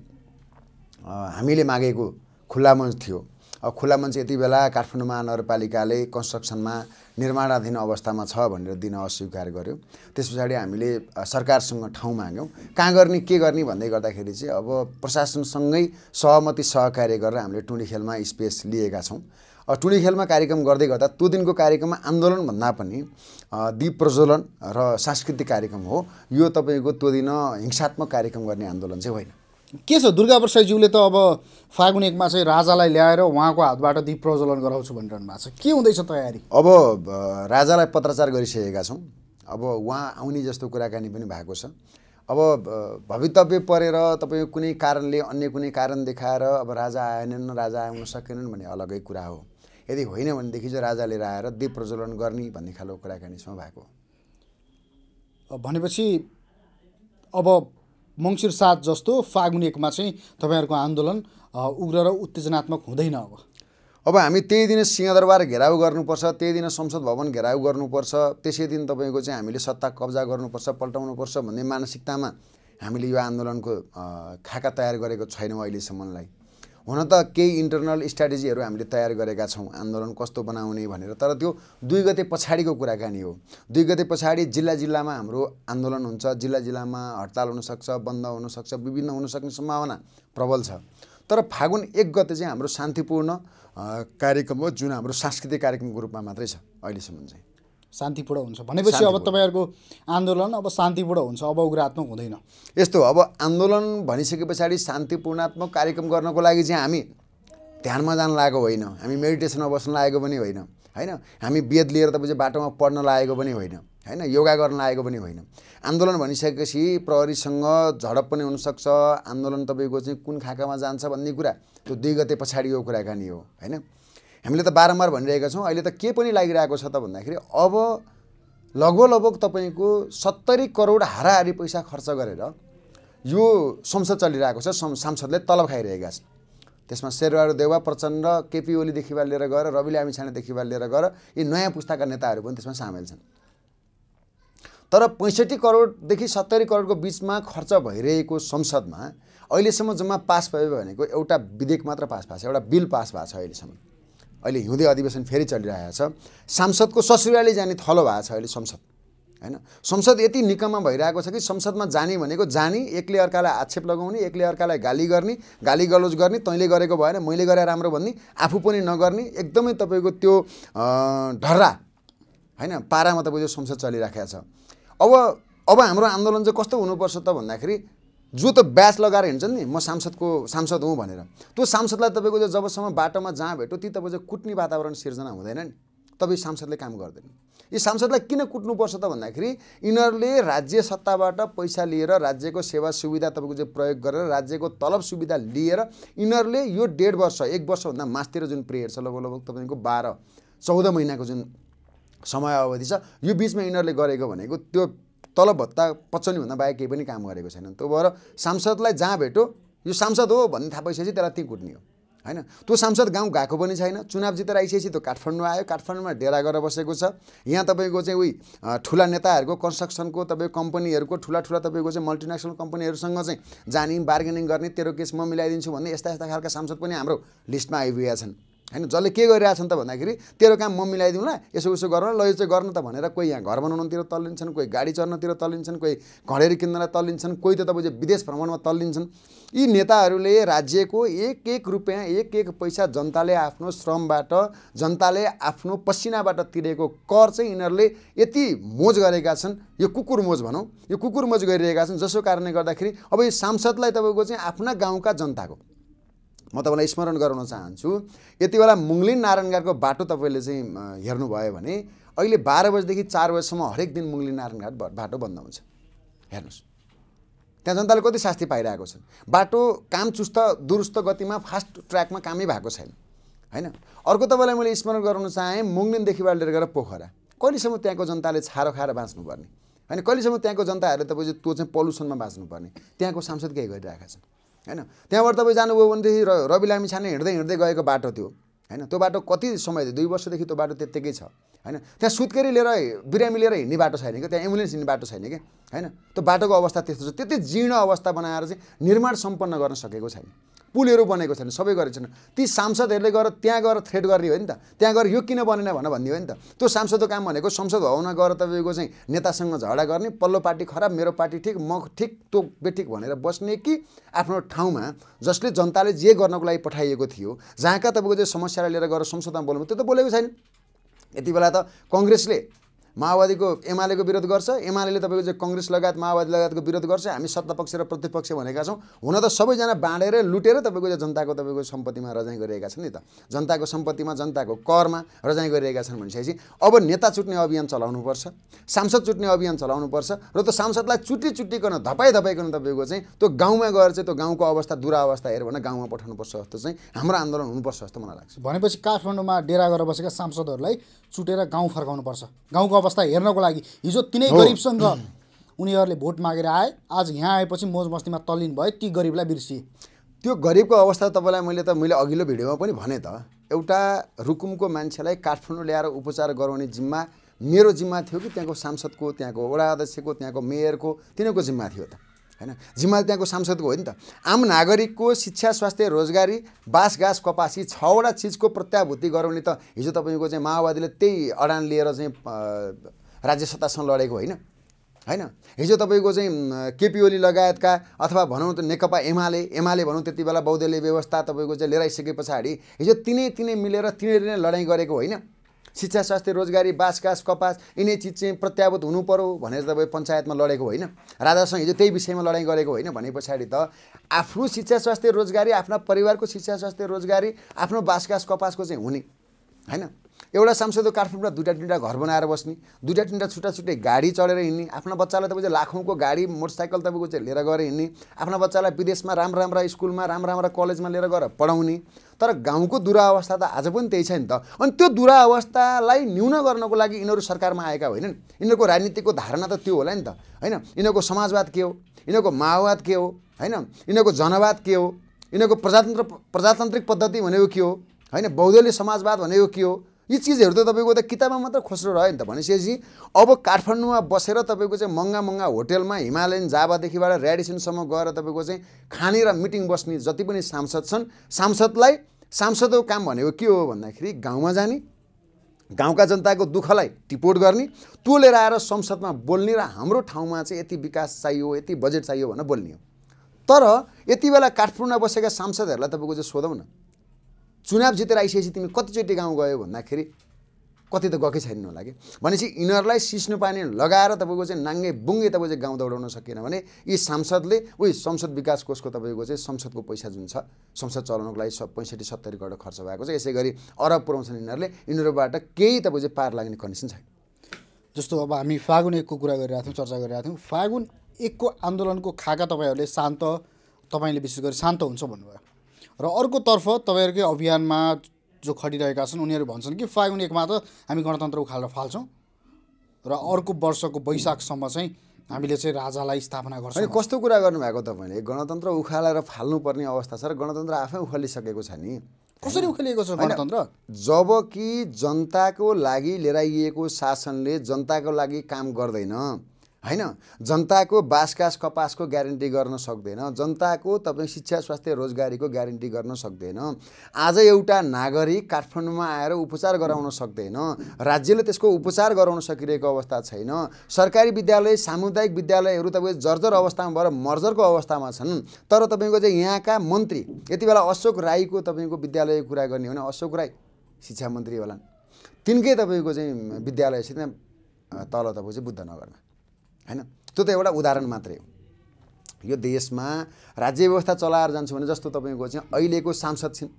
हामीले मागेको खुल्ला मञ्च थियो अब खुल्ला मञ्च यति बेला काठमाडौँ महानगरपालिकाले कन्स्ट्रक्सनमा निर्माणाधीन अवस्थामा छ भनेर दिन अस्वीकार गर्यो त्यस पछाडि हामीले सरकारसँग ठाउँ माग्यौँ कहाँ गर्ने के गर्ने भन्दै गर्दाखेरि चाहिँ अब प्रशासनसँगै सहमति सहकार्य गरेर हामीले टुँडी खेलमा स्पेस लिएका छौँ टुँडी खेलमा कार्यक्रम गर्दै गर्दा त्यो दिनको कार्यक्रममा आन्दोलनभन्दा पनि दीप प्रज्वलन र सांस्कृतिक कार्यक्रम हो यो तपाईँको त्यो दिन हिंसात्मक कार्यक्रम गर्ने आन्दोलन चाहिँ होइन के छ दुर्गा प्रसाईज्यूले त अब फागुन एकमा चाहिँ राजालाई ल्याएर उहाँको हातबाट दीप प्रज्वलन गराउँछु भनिरहनु भएको छ के हुँदैछ तयारी अब राजालाई पत्राचार गरिसकेका छौँ अब उहाँ आउने जस्तो कुराकानी पनि भएको छ अब भवितव्य परेर तपाईँ कुनै कारणले अन्य कुनै कारण देखाएर अब राजा आएनन् राजा आउन सकेनन् भन्ने अलगै कुरा हो यदि होइन भनेदेखि चाहिँ राजाले आएर दीप प्रज्वलन गर्ने भन्ने खालको कुराकानीसम्म भएको भनेपछि अब मङ्सिर सात जस्तो फागुन एकमा चाहिँ तपाईँहरूको आन्दोलन उग्र र उत्तेजनात्मक हुँदैन अब अब हामी त्यही दिन सिंहदरबार घेराउ गर्नुपर्छ त्यही दिन संसद भवन घेराउ गर्नुपर्छ त्यसै दिन तपाईँको चाहिँ हामीले सत्ता कब्जा गर्नुपर्छ पल्टाउनुपर्छ भन्ने मानसिकतामा हामीले यो आन्दोलनको खाका तयार गरेको छैनौँ अहिलेसम्मलाई हुन त केही इन्टरनल स्ट्राटेजीहरू हामीले तयार गरेका छौँ आन्दोलन कस्तो बनाउने भनेर तर त्यो दुई गते पछाडिको कुराकानी हो दुई गते पछाडि जिल्ला जिल्लामा हाम्रो आन्दोलन हुन्छ जिल्ला जिल्लामा हडताल हुनसक्छ बन्द हुनसक्छ विभिन्न हुनसक्ने सम्भावना प्रबल छ तर फागुन एक गते चाहिँ हाम्रो शान्तिपूर्ण कार्यक्रम हो जुन हाम्रो सांस्कृतिक कार्यक्रमको रूपमा मात्रै छ अहिलेसम्म चाहिँ शान्तिपूर्ण हुन्छ भनेपछि अब तपाईँहरूको आन्दोलन अब शान्तिपूर्ण हुन्छ अब उग्रात्मक हुँदैन यस्तो अब आन्दोलन भनिसके पछाडि शान्तिपूर्णात्मक कार्यक्रम गर्नको लागि चाहिँ हामी ध्यानमा जान लागेको होइन हामी मेडिटेसनमा बस्न लागेको पनि होइन होइन हामी वेद लिएर तपाईँ चाहिँ बाटोमा पढ्न लागेको पनि होइन होइन योगा गर्न लागेको पनि होइन आन्दोलन भनिसकेपछि प्रहरीसँग झडप पनि हुनसक्छ आन्दोलन तपाईँको चाहिँ कुन खाकामा जान्छ भन्ने कुरा त्यो दुई गते पछाडि यो कुराकानी हो होइन हामीले त बारम्बार भनिरहेका छौँ अहिले त के पनि लागिरहेको छ त भन्दाखेरि अब लगभग लगभग तपाईँको सत्तरी करोड हाराहारी पैसा खर्च गरेर यो संसद चलिरहेको छ सांसदले तलब खाइरहेका छन् त्यसमा शेरबहादुर देवा प्रचण्ड केपी ओलीदेखि लिएर गएर रवि लामी छानेदेखि लिएर गएर यी नयाँ पुस्ताका नेताहरू पनि त्यसमा सामेल छन् तर पैँसठी करोडदेखि सत्तरी करोडको बिचमा खर्च भइरहेको संसदमा अहिलेसम्म जम्मा पास भयो भनेको एउटा विधेयक मात्र पास भएको छ एउटा बिल पास भएको छ अहिलेसम्म अहिले हिउँदे अधिवेशन फेरि चलिरहेको छ सांसदको ससुराली जाने थलो भएको छ अहिले संसद होइन संसद यति निकममा भइरहेको छ कि संसदमा जाने भनेको जाने एकले अर्कालाई आक्षेप लगाउने एकले अर्कालाई गाली गर्ने गाली गलोज गर्ने तैँले गरेको भएन मैले गरे राम्रो भन्ने आफू पनि नगर्ने एकदमै तपाईँको त्यो ढर्रा होइन पारामा तपाईँको संसद चलिराखेको छ अब अब हाम्रो आन्दोलन चाहिँ कस्तो हुनुपर्छ त भन्दाखेरि जो त ब्याच लगाएर हिँड्छन् नि म सांसदको सांसद हुँ भनेर त्यो सांसदलाई तपाईँको चाहिँ जबसम्म बाटोमा जहाँ भेटो ती तपाईँ चाहिँ कुट्ने वातावरण सिर्जना हुँदैन नि तपाईँ सांसदले काम गर्दैन यी सांसदलाई किन कुट्नुपर्छ त भन्दाखेरि यिनीहरूले राज्य सत्ताबाट पैसा लिएर राज्यको सेवा सुविधा तपाईँको चाहिँ प्रयोग गरेर राज्यको तलब सुविधा लिएर यिनीहरूले यो डेढ वर्ष एक वर्षभन्दा मासतिर जुन पिरियड छ लगभग लगभग तपाईँको बाह्र चौध महिनाको जुन समय अवधि छ यो बिचमा यिनीहरूले गरेको भनेको त्यो तल भत्ता पचल्नुभन्दा बाहेक केही पनि काम गरेको छैन त्यो भएर सांसदलाई जहाँ भेटो यो सांसद हो भन्ने थाहा पाइसकेपछि त्यसलाई त्यहीँ कुट्ने हो होइन त्यो सांसद गाउँ गएको पनि छैन चुनाव जितेर आइसकेपछि त्यो काठमाडौँ आयो काठमाडौँमा डेरा गरेर बसेको छ यहाँ तपाईँको चाहिँ उही ठुला नेताहरूको कन्स्ट्रक्सनको तपाईँको कम्पनीहरूको ठुला ठुला तपाईँको चाहिँ मल्टिनेसनल कम्पनीहरूसँग चाहिँ जाने बार्गेनिङ गर्ने तेरो केस म मिलाइदिन्छु भन्ने यस्ता यस्ता खालका सांसद पनि हाम्रो लिस्टमा आइपुगेका छन् होइन जसले के गरिरहेछन् त भन्दाखेरि तेरो काम म मिलाइदिउँला यसो उसो गर्न ल यो चाहिँ गर्न त भनेर कोही यहाँ घर बनाउनतिर तल्लिन्छन् कोही गाडी चढ्नतिर तल्लिन्छन् कोही घडेरी किन्नलाई तल्लिन्छन् कोही त तपाईँ विदेश भ्रमणमा तल्लिन्छन् यी नेताहरूले राज्यको एक एक रुपियाँ एक एक पैसा जनताले आफ्नो श्रमबाट जनताले आफ्नो पसिनाबाट तिरेको कर चाहिँ यिनीहरूले यति मोज गरेका छन् यो कुकुर मोज भनौँ यो कुकुर मोज गरिरहेका छन् जसको कारणले गर्दाखेरि अब यो सांसदलाई तपाईँको चाहिँ आफ्ना गाउँका जनताको म तपाईँलाई स्मरण गराउन चाहन्छु यति बेला मुङ्लिन नारायणघाटको बाटो तपाईँले चाहिँ हेर्नुभयो भने अहिले बाह्र बजीदेखि चार बजीसम्म हरेक दिन मुङ्लिन नारायणघाट बाटो बन्द हुन्छ हेर्नुहोस् त्यहाँ जनताले कति शास्ति पाइरहेको छ बाटो काम चुस्त दुरुस्त गतिमा फास्ट ट्र्याकमा कामै भएको छैन होइन अर्को तपाईँलाई मैले स्मरण गराउन चाहेँ मुङ्लिनदेखिबाट लिएर गएर पोखरा कहिलेसम्म त्यहाँको जनताले छारो खाएर बाँच्नुपर्ने होइन कहिलेसम्म त्यहाँको जनताहरूले तपाईँ त्यो चाहिँ पल्युसनमा बाँच्नुपर्ने त्यहाँको सांसद केही गरिरहेका छन् होइन त्यहाँबाट तपाईँ जानुभयो भनेदेखि र रवि लामी छाने हिँड्दै हिँड्दै गएको बाटो थियो होइन त्यो बाटो कति समय थियो दुई वर्षदेखि त्यो बाटो त्यत्तिकै छ होइन त्यहाँ सुत्केरी लिएर बिरामी लिएर हिँड्ने बाटो छैन कि त्यहाँ एम्बुलेन्स हिँड्ने बाटो छैन कि होइन त्यो बाटोको अवस्था त्यस्तो छ त्यति जीर्ण अवस्था बनाएर चाहिँ निर्माण सम्पन्न गर्न सकेको छैन पुलहरू बनेको छैन सबै गरेको छैन ती सांसदहरूले गएर त्यहाँ गएर थ्रेड गर्ने हो नि त त्यहाँ गएर यो किन बनेन भनेर भन्ने हो नि त त्यो सांसदको काम भनेको संसद भवनमा गएर तपाईँको चाहिँ नेतासँग झगडा गर्ने पल्लो पार्टी खराब मेरो पार्टी ठिक म ठिक त्यो बेठिक भनेर बस्ने कि आफ्नो ठाउँमा जसले जनताले जे गर्नको लागि पठाइएको थियो जहाँका तपाईँको चाहिँ समस्यालाई लिएर गएर संसदमा बोल्नु त्यो त बोलेको छैन यति बेला त कङ्ग्रेसले माओवादीको एमालेको विरोध गर्छ एमाले तपाईँको चाहिँ कङ्ग्रेस लगायत माओवादी लगायतको विरोध गर्छ हामी सत्तापक्ष र प्रतिपक्ष भनेका छौँ हुन त सबैजना बाँडेर लुटेर तपाईँको चाहिँ जनताको तपाईँको सम्पत्तिमा रजाइ गरिरहेका छन् नि त जनताको सम्पत्तिमा जनताको करमा रजाइ गरिरहेका छन् भनेपछि अब नेता चुट्ने अभियान चलाउनुपर्छ सांसद चुट्ने अभियान चलाउनुपर्छ र त्यो सांसदलाई चुट्टी चुट्टिकन धपाई धपाइकन तपाईँको चाहिँ त्यो गाउँमा गएर चाहिँ त्यो गाउँको अवस्था दुरावस्था हेऱ्यो भने गाउँमा पठाउनुपर्छ जस्तो चाहिँ हाम्रो आन्दोलन हुनुपर्छ जस्तो मलाई लाग्छ भनेपछि काठमाडौँमा डेरा गरेर बसेका सांसदहरूलाई चुटेर गाउँ फर्काउनुपर्छ गाउँको अवस्था हेर्नको लागि हिजो तिनै गरिबसँग उनीहरूले भोट मागेर आए आज यहाँ आएपछि मौज मस्तीमा तल्लिन भए ती गरिबलाई बिर्सिए त्यो गरिबको अवस्था तपाईँलाई मैले त मैले अघिल्लो भिडियोमा पनि भने त एउटा रुकुमको मान्छेलाई काठमाडौँ ल्याएर उपचार गराउने जिम्मा मेरो जिम्मा थियो कि त्यहाँको सांसदको त्यहाँको वडा अध्यक्षको त्यहाँको मेयरको तिनीहरूको जिम्मा थियो त होइन जिम्मा त्यहाँको सांसदको हो नि त आम नागरिकको शिक्षा स्वास्थ्य रोजगारी बाँसघाँस कपासी छवटा चिजको प्रत्याभूति गराउने त हिजो तपाईँको चाहिँ माओवादीले त्यही अडान लिएर चाहिँ राज्य सत्तासँग लडेको होइन होइन हिजो तपाईँको चाहिँ केपी ओली लगायतका अथवा भनौँ त नेकपा एमाले एमाले भनौँ त्यति बेला बौद्धले व्यवस्था तपाईँको चाहिँ लिएर आइसके पछाडि हिजो तिनै तिनै मिलेर तिनीहरूले नै लडाइँ गरेको होइन शिक्षा स्वास्थ्य रोजगारी बासकास कपास यिनै चिज चाहिँ प्रत्याभूत हुनु पऱ्यो भनेर तपाईँ पञ्चायतमा लडेको होइन राजासँग हिजो त्यही विषयमा लडाइँ गरेको होइन भने पछाडि त आफ्नो शिक्षा स्वास्थ्य रोजगारी आफ्ना परिवारको शिक्षा स्वास्थ्य रोजगारी आफ्नो बाँसकास कपासको चाहिँ हुने होइन एउटा सांसदको काठमाडौँमा दुइटा तिनवटा घर बनाएर बस्ने दुईवटा तिनवटा छुट्टा छुट्टै गाडी चढेर हिँड्ने आफ्नो बच्चालाई तपाईँको लाखौँको गाडी मोटरसाइकल तपाईँको चाहिँ लिएर गएर हिँड्ने आफ्ना बच्चालाई विदेशमा राम्रा राम्रा स्कुलमा राम्रा राम्रा कलेजमा लिएर गएर पढाउने तर गाउँको दुरावस्था त आज पनि त्यही छ नि त अनि त्यो दुरावस्थालाई न्यून गर्नको लागि यिनीहरू सरकारमा आएका होइनन् यिनीहरूको राजनीतिको धारणा त त्यो होला नि त होइन यिनीहरूको समाजवाद के हो यिनीहरूको माओवाद के हो होइन यिनीहरूको जनवाद के हो यिनीहरूको प्रजातन्त्र प्रजातान्त्रिक पद्धति भनेको के हो होइन बौद्धले समाजवाद भनेको के हो यी चिजहरू त तपाईँको त किताबमा मात्र खोस्रो रह्यो नि त भनेपछि अब काठमाडौँमा बसेर तपाईँको चाहिँ महँगा महँगा होटेलमा हिमालयन जाबादेखिबाट रेडिसनसम्म गएर तपाईँको चाहिँ खाने र मिटिङ बस्ने जति पनि सांसद छन् सांसदलाई सांसदको काम भनेको के हो भन्दाखेरि गाउँमा जाने गाउँका जनताको दुःखलाई टिपोट गर्ने त्यो लिएर आएर संसदमा बोल्ने र हाम्रो ठाउँमा चाहिँ यति विकास चाहियो यति बजेट चाहियो भनेर बोल्ने हो तर यति बेला काठमाडौँमा बसेका सांसदहरूलाई तपाईँको चाहिँ सोधौँ न चुनाव जितेर आइसकेपछि तिमी कतिचोटि गाउँ गयो भन्दाखेरि कति त गएकै छैन होला कि भनेपछि यिनीहरूलाई सिस्नु पानी लगाएर तपाईँको चाहिँ नाङ्गे बुङ्गे तपाईँ चाहिँ गाउँ दौडाउन सकेन भने यी सांसदले उही संसद विकास कोषको तपाईँको चाहिँ संसदको पैसा जुन छ संसद चलाउनको लागि सब पैँसठी सत्तरी करोड खर्च भएको छ यसै गरी अरब पुऱ्याउँछन् यिनीहरूले यिनीहरूबाट केही तपाईँ चाहिँ पार लाग्ने कन्डिसन छैन जस्तो अब हामी फागुन एकको कुरा गरिरहेको थियौँ चर्चा गरिरहेको थियौँ फागुन एकको आन्दोलनको खाका तपाईँहरूले शान्त तपाईँले विशेष गरी शान्त हुन्छ भन्नुभयो र अर्कोतर्फ तपाईँहरूकै अभियानमा जो खटिरहेका छन् उनीहरू भन्छन् कि फागुन एकमा त हामी गणतन्त्र उखालेर फाल्छौँ र अर्को वर्षको वैशाखसम्म चाहिँ हामीले चाहिँ राजालाई स्थापना गर्छौँ कस्तो कुरा गर्नुभएको तपाईँले गणतन्त्र उखालेर फाल्नुपर्ने अवस्था छ र गणतन्त्र आफै उखालिसकेको छ नि कसरी उखेलिएको छ गणतन्त्र जब कि जनताको लागि लिएर आइएको शासनले जनताको लागि काम गर्दैन होइन जनताको बासकास कपासको ग्यारेन्टी गर्न सक्दैन जनताको तपाईँ शिक्षा स्वास्थ्य रोजगारीको ग्यारेन्टी गर्न सक्दैन आज एउटा नागरिक काठमाडौँमा आएर उपचार गराउन सक्दैन राज्यले त्यसको उपचार गराउन सकिरहेको अवस्था छैन सरकारी विद्यालय सामुदायिक विद्यालयहरू तपाईँ जर्जर अवस्थामा भएर मर्जरको अवस्थामा छन् तर तपाईँको चाहिँ यहाँका मन्त्री यति बेला अशोक राईको तपाईँको विद्यालयको कुरा गर्ने हो भने अशोक राई शिक्षा मन्त्री होलान् तिनकै तपाईँको चाहिँ विद्यालय चाहिँ तल तपाईँ चाहिँ बुद्ध होइन त्यो त एउटा उदाहरण मात्रै हो यो देशमा राज्य व्यवस्था चलाएर जान्छु भने जस्तो तपाईँको चाहिँ अहिलेको सांसद छिन्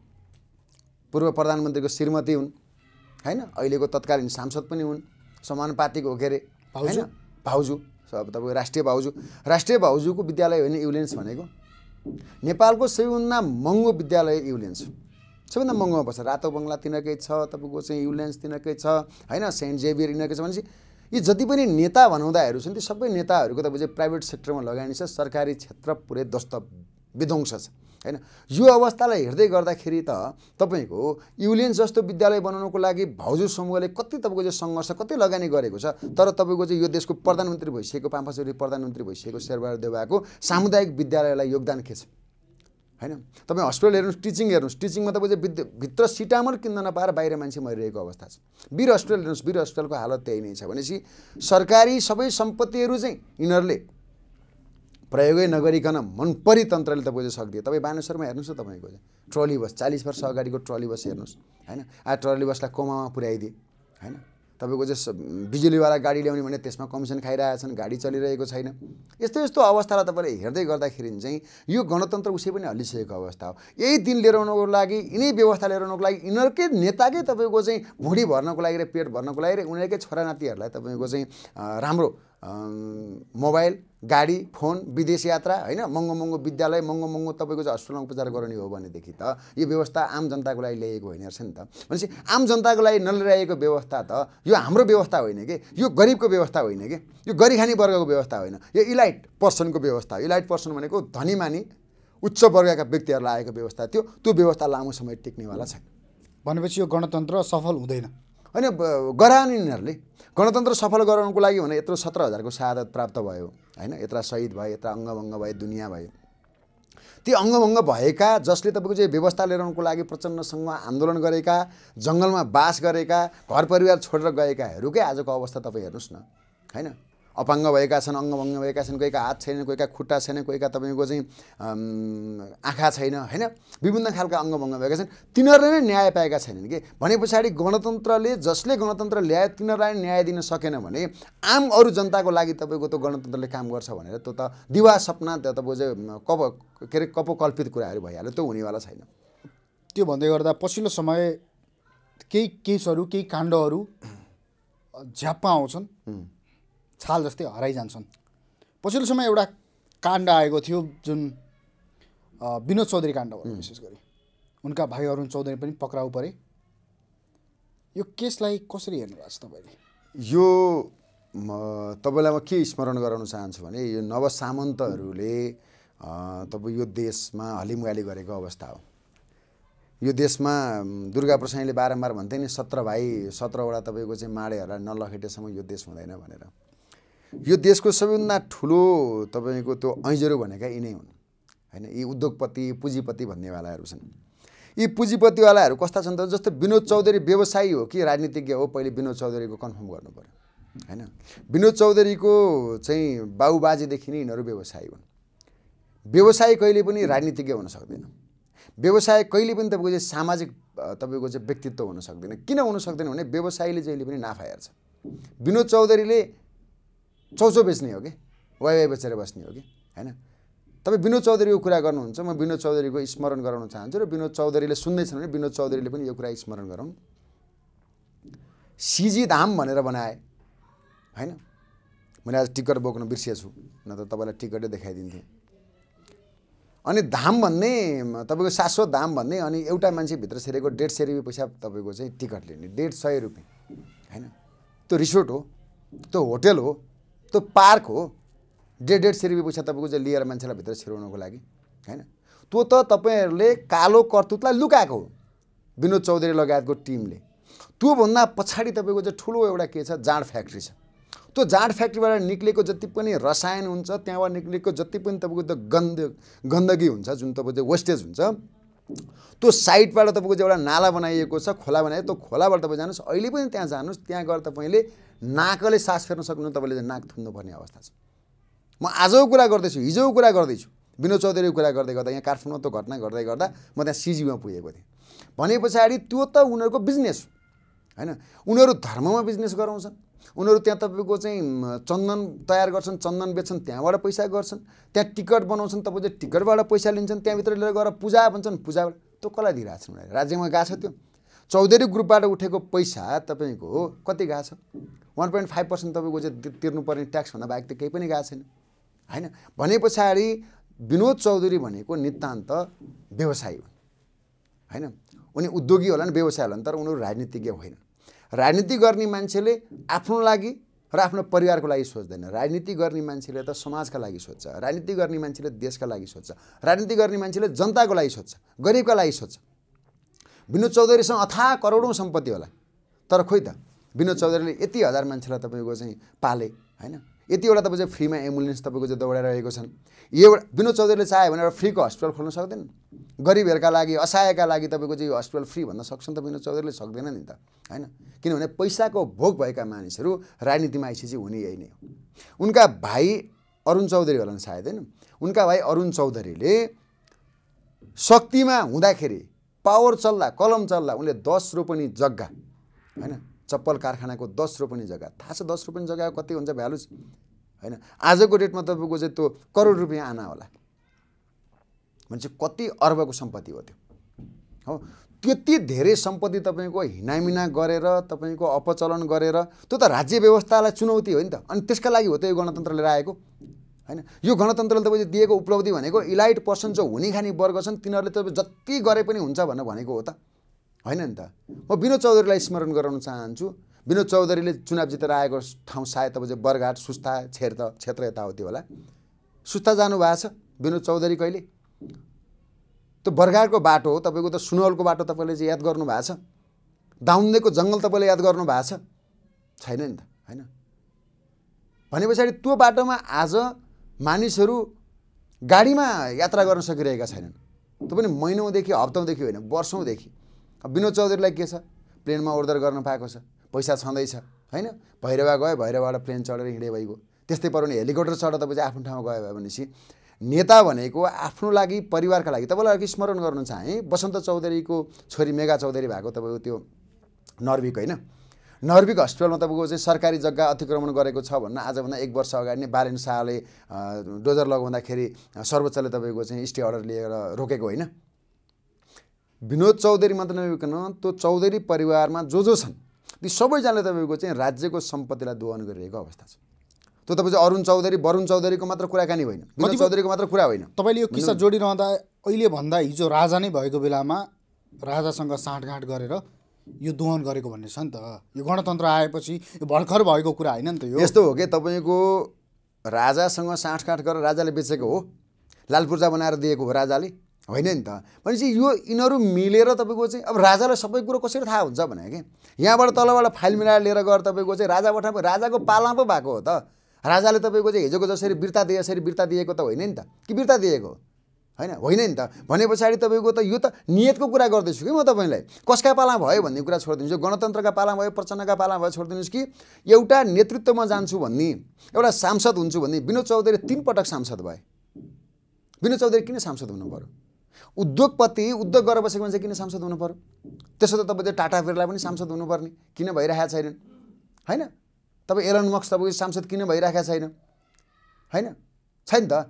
पूर्व प्रधानमन्त्रीको श्रीमती हुन् होइन अहिलेको तत्कालीन सांसद पनि हुन् समान पार्टीको के अरे होइन भाउजू अब तपाईँको राष्ट्रिय भाउजू राष्ट्रिय भाउजूको विद्यालय होइन युलेन्स भनेको नेपालको सबैभन्दा महँगो विद्यालय युलेन्स सबैभन्दा महँगोमा पर्छ रातो बङ्गला तिनीहरूकै छ तपाईँको चाहिँ युलेन्स तिनीहरूकै छ होइन सेन्ट जेभियर यिनीहरूकै छ भनेपछि यी जति पनि नेता भनाउँदाहरू छन् ती सबै नेताहरूको तपाईँ चाहिँ प्राइभेट सेक्टरमा लगानी छ सरकारी क्षेत्र पुरै ध्वस्त विध्वंस छ होइन यो अवस्थालाई हेर्दै गर्दाखेरि त तपाईँको युलियन जस्तो विद्यालय बनाउनुको लागि भाउजू समूहले कति तपाईँको चाहिँ सङ्घर्ष कति लगानी गरेको छ तर तपाईँको चाहिँ यो देशको प्रधानमन्त्री भइसकेको पाम्पाचोरी प्रधानमन्त्री भइसकेको शेरबहादुर देवाको सामुदायिक विद्यालयलाई योगदान के छ होइन तपाईँ हस्पिटल हेर्नुहोस् टिचिङ हेर्नुहोस् टिचिङमा तपाईँ चाहिँ भित्र सिटामल किन्न नपाएर बाहिर मान्छे मरिरहेको अवस्था छ वीर हस्पिटल हेर्नुहोस् वीर हस्पिटलको हालत त्यही नै छ भनेपछि सरकारी सबै सम्पत्तिहरू चाहिँ यिनीहरूले प्रयोगै नगरिकन मनपरी तन्त्रले चाहिँ सक्दियो तपाईँ बानेश्वरमा हेर्नुहोस् न तपाईँको चाहिँ ट्रली बस चालिस वर्ष अगाडिको ट्रली बस हेर्नुहोस् होइन आ ट्रली बसलाई कोमामा पुर्याइदिए होइन तपाईँको चाहिँ बिजुलीवाला गाडी ल्याउने भने त्यसमा कमिसन खाइरहेछन् गाडी चलिरहेको छैन यस्तो यस्तो अवस्थालाई तपाईँले हेर्दै गर्दाखेरि चाहिँ यो गणतन्त्र उसै पनि हल्लिसकेको अवस्था हो यही दिन लिएर आउनुको लागि यिनै व्यवस्था लिएर आउनुको लागि यिनीहरूकै नेताकै तपाईँको चाहिँ भुँडी भर्नको लागि र पेट भर्नको लागि र उनीहरूकै नातिहरूलाई तपाईँको चाहिँ राम्रो मोबाइल गाडी फोन विदेश यात्रा होइन महँगो महँगो विद्यालय महँगो महँगो तपाईँको चाहिँ हस्पिटलमा उपचार गराउने हो भनेदेखि त यो व्यवस्था आम जनताको लागि ल्याइएको होइन रहेछ नि त भनेपछि आम जनताको लागि नलिरहेको व्यवस्था त यो हाम्रो व्यवस्था होइन कि यो गरिबको व्यवस्था होइन कि यो गरिखानी वर्गको व्यवस्था होइन यो इलाइट पर्सनको व्यवस्था इलाइट पर्सन भनेको धनीमानी उच्च वर्गका व्यक्तिहरूलाई आएको व्यवस्था थियो त्यो व्यवस्था लामो समय टेक्नेवाला छैन भनेपछि यो गणतन्त्र सफल हुँदैन होइन गराएन यिनीहरूले गणतन्त्र सफल गराउनुको लागि भने यत्रो सत्र हजारको सादत प्राप्त भयो होइन यत्रो शहीद भयो यत्रो अङ्गभङ्ग भयो दुनियाँ भयो ती अङ्गभङ्ग भएका जसले तपाईँको चाहिँ व्यवस्था लिएर आउनुको लागि प्रचण्डसँग आन्दोलन गरेका जङ्गलमा बास गरेका घर परिवार छोडेर गएकाहरूकै आजको अवस्था तपाईँ हेर्नुहोस् न होइन अपाङ्ग भएका छन् अङ्गभङ्ग भएका छन् कोहीका हात छैन कोहीका खुट्टा छैन कोहीका तपाईँको चाहिँ आँखा छैन होइन विभिन्न खालका अङ्गभङ्ग भएका छन् तिनीहरूले नै न्याय पाएका छैनन् कि भने पछाडि गणतन्त्रले जसले गणतन्त्र ल्यायो तिनीहरूलाई न्याय दिन सकेन भने आम अरू जनताको लागि तपाईँको त्यो गणतन्त्रले काम गर्छ भनेर त्यो त दिवा सपना त्यो तपाईँको चाहिँ कप के अरे कपोकल्पित कुराहरू भइहाल्यो त्यो हुनेवाला छैन त्यो भन्दै गर्दा पछिल्लो समय केही केसहरू केही काण्डहरू झ्याप्पा आउँछन् छाल जस्तै हराइजान्छन् पछिल्लो समय एउटा काण्ड आएको थियो जुन विनोद चौधरी काण्ड भयो विशेष गरी उनका भाइ अरुण चौधरी पनि पक्राउ परे यो केसलाई कसरी हेर्नु भएको छ तपाईँले यो तपाईँलाई म के स्मरण गराउन चाहन्छु भने यो सामन्तहरूले तपाईँ यो देशमा हलिमुगाली गरेको अवस्था हो यो देशमा दुर्गा प्रसाईले बारम्बार भन्थे नि सत्र भाइ सत्रवटा तपाईँको चाहिँ माडेहरूलाई नलखेटेसम्म यो देश हुँदैन भनेर यो देशको सबैभन्दा ठुलो तपाईँको त्यो ऐजहरू भनेका यिनै हुन् होइन यी उद्योगपति पुँजीपति भन्नेवालाहरू छन् यी पुँजीपतिवालाहरू कस्ता छन् त जस्तो विनोद चौधरी व्यवसायी हो कि राजनीतिज्ञ हो पहिले विनोद चौधरीको कन्फर्म गर्नु पऱ्यो होइन विनोद चौधरीको चाहिँ बाबुबाजेदेखि नै यिनीहरू व्यवसायी हुन् व्यवसाय कहिले पनि राजनीतिज्ञ हुन सक्दैन व्यवसाय कहिले पनि तपाईँको चाहिँ सामाजिक तपाईँको चाहिँ व्यक्तित्व हुन सक्दैन किन हुन सक्दैन भने व्यवसायीले जहिले पनि नाफा हेर्छ विनोद चौधरीले चौचो बेच्ने हो कि वाइवाई बेचेर बस्ने हो कि होइन तपाईँ विनोद चौधरीको कुरा गर्नुहुन्छ म विनोद चौधरीको स्मरण गराउन चाहन्छु र विनोद चौधरीले सुन्दैछन् भने विनोद चौधरीले पनि यो कुरा स्मरण गराउन् सिजी धाम भनेर बनाए होइन मैले आज टिकट बोक्न बिर्सिएछु न त तपाईँलाई टिकटै देखाइदिन्थेँ अनि धाम भन्ने तपाईँको शाश्वत धाम भन्ने अनि एउटा मान्छेभित्र सेरेको डेढ सय रुपियाँ पैसा तपाईँको चाहिँ टिकट लिने डेढ सय रुपियाँ होइन त्यो रिसोर्ट हो त्यो होटेल हो त्यो पार्क हो डेढ डेढ सय रुपियाँ पैसा तपाईँको चाहिँ लिएर मान्छेलाई भित्र छिराउनुको लागि होइन त्यो त तपाईँहरूले कालो कर्तुतलाई लुकाएको हो विनोद चौधरी लगायतको टिमले त्योभन्दा पछाडि तपाईँको चाहिँ ठुलो एउटा के छ जाँड फ्याक्ट्री छ त्यो जाँड फ्याक्ट्रीबाट निक्लेको जति पनि रसायन हुन्छ त्यहाँबाट निक्लेको जति पनि तपाईँको त्यो गन्द गन्दगी हुन्छ जुन तपाईँको चाहिँ वेस्टेज हुन्छ त्यो साइडबाट तपाईँको चाहिँ एउटा नाला बनाइएको छ खोला बनाइएको त्यो खोलाबाट तपाईँ जानुहोस् अहिले पनि त्यहाँ जानुहोस् त्यहाँ गएर तपाईँले नाकले सास फेर्न सक्नु तपाईँले नाक थुन्नुपर्ने अवस्था छ म आजको कुरा गर्दैछु हिजोको कुरा गर्दैछु विनोद चौधरीको कुरा गर्दै गर्दा यहाँ काठमाडौँ त्यो घटना गर्दै गर्दा म त्यहाँ सिजीमा पुगेको थिएँ भने पछाडि त्यो त उनीहरूको बिजनेस होइन उनीहरू धर्ममा बिजनेस गराउँछन् उनीहरू त्यहाँ तपाईँको चाहिँ चन्दन तयार गर्छन् चन्दन बेच्छन् त्यहाँबाट पैसा गर्छन् त्यहाँ टिकट बनाउँछन् तपाईँले टिकटबाट पैसा लिन्छन् त्यहाँभित्र लिएर गएर पूजा भन्छन् पूजाबाट त्यो कसलाई दिइरहेको छ उनीहरूले राज्यमा गएको छ त्यो चौधरी ग्रुपबाट उठेको पैसा तपाईँको कति गएको छ वान पोइन्ट फाइभ पर्सेन्ट तपाईँको चाहिँ तिर्नुपर्ने ट्याक्सभन्दा बाहेक त केही पनि गएको छैन होइन भने पछाडि विनोद चौधरी भनेको नितान्त व्यवसायी हुन् होइन उनी उद्योगी होला नि व्यवसाय होला नि तर उनीहरू राजनीतिज्ञ होइन राजनीति गर्ने मान्छेले आफ्नो लागि र आफ्नो परिवारको लागि सोच्दैन राजनीति गर्ने मान्छेले त समाजका लागि सोध्छ राजनीति गर्ने मान्छेले देशका लागि सोध्छ राजनीति गर्ने मान्छेले जनताको लागि सोध्छ गरिबका लागि सोध्छ विनोद चौधरीसँग अथाह करोडौँ सम्पत्ति होला तर खोइ त विनोद चौधरीले यति हजार मान्छेलाई तपाईँको चाहिँ पाले होइन यतिवटा तपाईँ चाहिँ फ्रीमा एम्बुलेन्स तपाईँको चाहिँ दौडाइरहेको छन् यो एउटा विनोद चौधरीले चाह्यो भने एउटा फ्रीको हस्पिटल खोल्न सक्दैन गरिबहरूका लागि असहायका लागि तपाईँको चाहिँ यो हस्पिटल फ्री भन्न सक्छन् त विनोद चौधरीले सक्दैन नि त होइन किनभने पैसाको भोग भएका मानिसहरू राजनीतिमा चाहिँ हुने यही नै हो उनका भाइ अरुण चौधरी होला नि सायद होइन उनका भाइ अरुण चौधरीले शक्तिमा हुँदाखेरि पावर चल्ला कलम चल्ला उनले दस रोपनी जग्गा होइन चप्पल कारखानाको दस रोपनी जग्गा थाहा छ दस रोपनी जग्गा कति हुन्छ भ्यालु होइन आजको डेटमा तपाईँको चाहिँ त्यो करोड रुपियाँ आना होला भनेपछि कति अर्बको सम्पत्ति हो त्यो हो त्यति धेरै सम्पत्ति तपाईँको हिनामिना गरेर तपाईँको अपचलन गरेर त्यो त राज्य व्यवस्थालाई चुनौती हो नि त अनि त्यसका लागि हो त यो गणतन्त्र लिएर आएको होइन यो गणतन्त्रले तपाईँले दिएको उपलब्धि भनेको इलाइट पर्सन जो हुने खाने वर्ग छन् तिनीहरूले तपाईँ जति गरे पनि हुन्छ भनेर भनेको हो त होइन नि त म विनोद चौधरीलाई स्मरण गराउन चाहन्छु विनोद चौधरीले चुनाव जितेर आएको ठाउँ सायद तपाईँ चाहिँ बरघाट सुस्ता क्षेत्र क्षेत्र यता हो त्यो होला सुस्ता जानुभएको छ विनोद चौधरी कहिले त्यो बरघाटको बाटो हो तपाईँको त सुनवलको बाटो तपाईँले चाहिँ याद गर्नुभएको छ दाउन्देको जङ्गल तपाईँले याद गर्नु भएको छैन नि त होइन भने पछाडि त्यो बाटोमा आज मानिसहरू गाडीमा यात्रा गर्न सकिरहेका छैनन् त्यो पनि महिनौदेखि हप्तौँदेखि होइन वर्षौँदेखि विनोद चौधरीलाई के छ प्लेनमा ओर्डर गर्न पाएको छ पैसा छँदैछ होइन भैरवा गयो भैरवाबाट प्लेन चढेर हिँडे भइगयो त्यस्तै पऱ्यो भने हेलिकप्टर चढेर तपाईँ आफ्नो ठाउँमा गयो भयो भनेपछि नेता भनेको आफ्नो लागि परिवारका लागि तपाईँलाई अघि स्मरण गर्नु है बसन्त चौधरीको छोरी मेगा चौधरी भएको तपाईँको त्यो नर्विक होइन नर्विक हस्पिटलमा तपाईँको चाहिँ सरकारी जग्गा अतिक्रमण गरेको छ भन्न आजभन्दा एक वर्ष अगाडि नै बारेन शाहले डोजर लगाउँदाखेरि सर्वोच्चले तपाईँको चाहिँ स्टे अर्डर लिएर रोकेको होइन विनोद चौधरी मात्र नभइकन त्यो चौधरी परिवारमा जो जो छन् ती सबैजनाले तपाईँको चाहिँ राज्यको सम्पत्तिलाई दोहन गरिरहेको अवस्था छ त्यो तपाईँ चाहिँ अरुण चौधरी वरुण चौधरीको मात्र कुराकानी होइन विनोद चौधरीको मात्र कुरा होइन तपाईँले यो किस्सा जोडिरहँदा अहिले भन्दा हिजो राजा नै भएको बेलामा राजासँग साँठगाँठ गरेर यो दोहन गरेको भन्ने छ नि त यो गणतन्त्र आएपछि यो भर्खर भएको कुरा होइन नि त यो यस्तो हो कि तपाईँको राजासँग साँठगाँठ गरेर राजाले बेचेको हो लाल पूर्जा बनाएर दिएको हो राजाले होइन नि त भनेपछि यो यिनीहरू मिलेर तपाईँको चाहिँ अब राजालाई सबै कुरो कसरी थाहा हुन्छ भने कि यहाँबाट तलबाट फाइल मिलाएर लिएर गएर तपाईँको चाहिँ राजाबाट राजाको पाला पो भएको हो त राजाले तपाईँको चाहिँ हिजोको जसरी बिर्ता दिए यसरी बिर्ता दिएको त होइन नि त कि बिर्ता दिएको हो होइन होइन नि त भने पछाडि तपाईँको त यो त नियतको कुरा गर्दैछु कि म तपाईँलाई कसका पाला भयो भन्ने कुरा छोडिदिन्छु गणतन्त्रका पाला भयो प्रचण्डका पाला भयो छोडिदिनुहोस् कि एउटा नेतृत्वमा जान्छु भन्ने एउटा सांसद हुन्छु भन्ने विनोद चौधरी तिनपटक सांसद भए विनोद चौधरी किन सांसद हुनु पऱ्यो उद्योगपति उद्योग गरेर बसेको मान्छे किन सांसद हुनु पऱ्यो त्यसो त तपाईँ त्यो टाटा फेरलाई पनि सांसद हुनुपर्ने किन भइरहेको छैनन् होइन तपाईँ एलन मक्स तपाईँको सांसद किन भइरहेको छैन होइन छैन त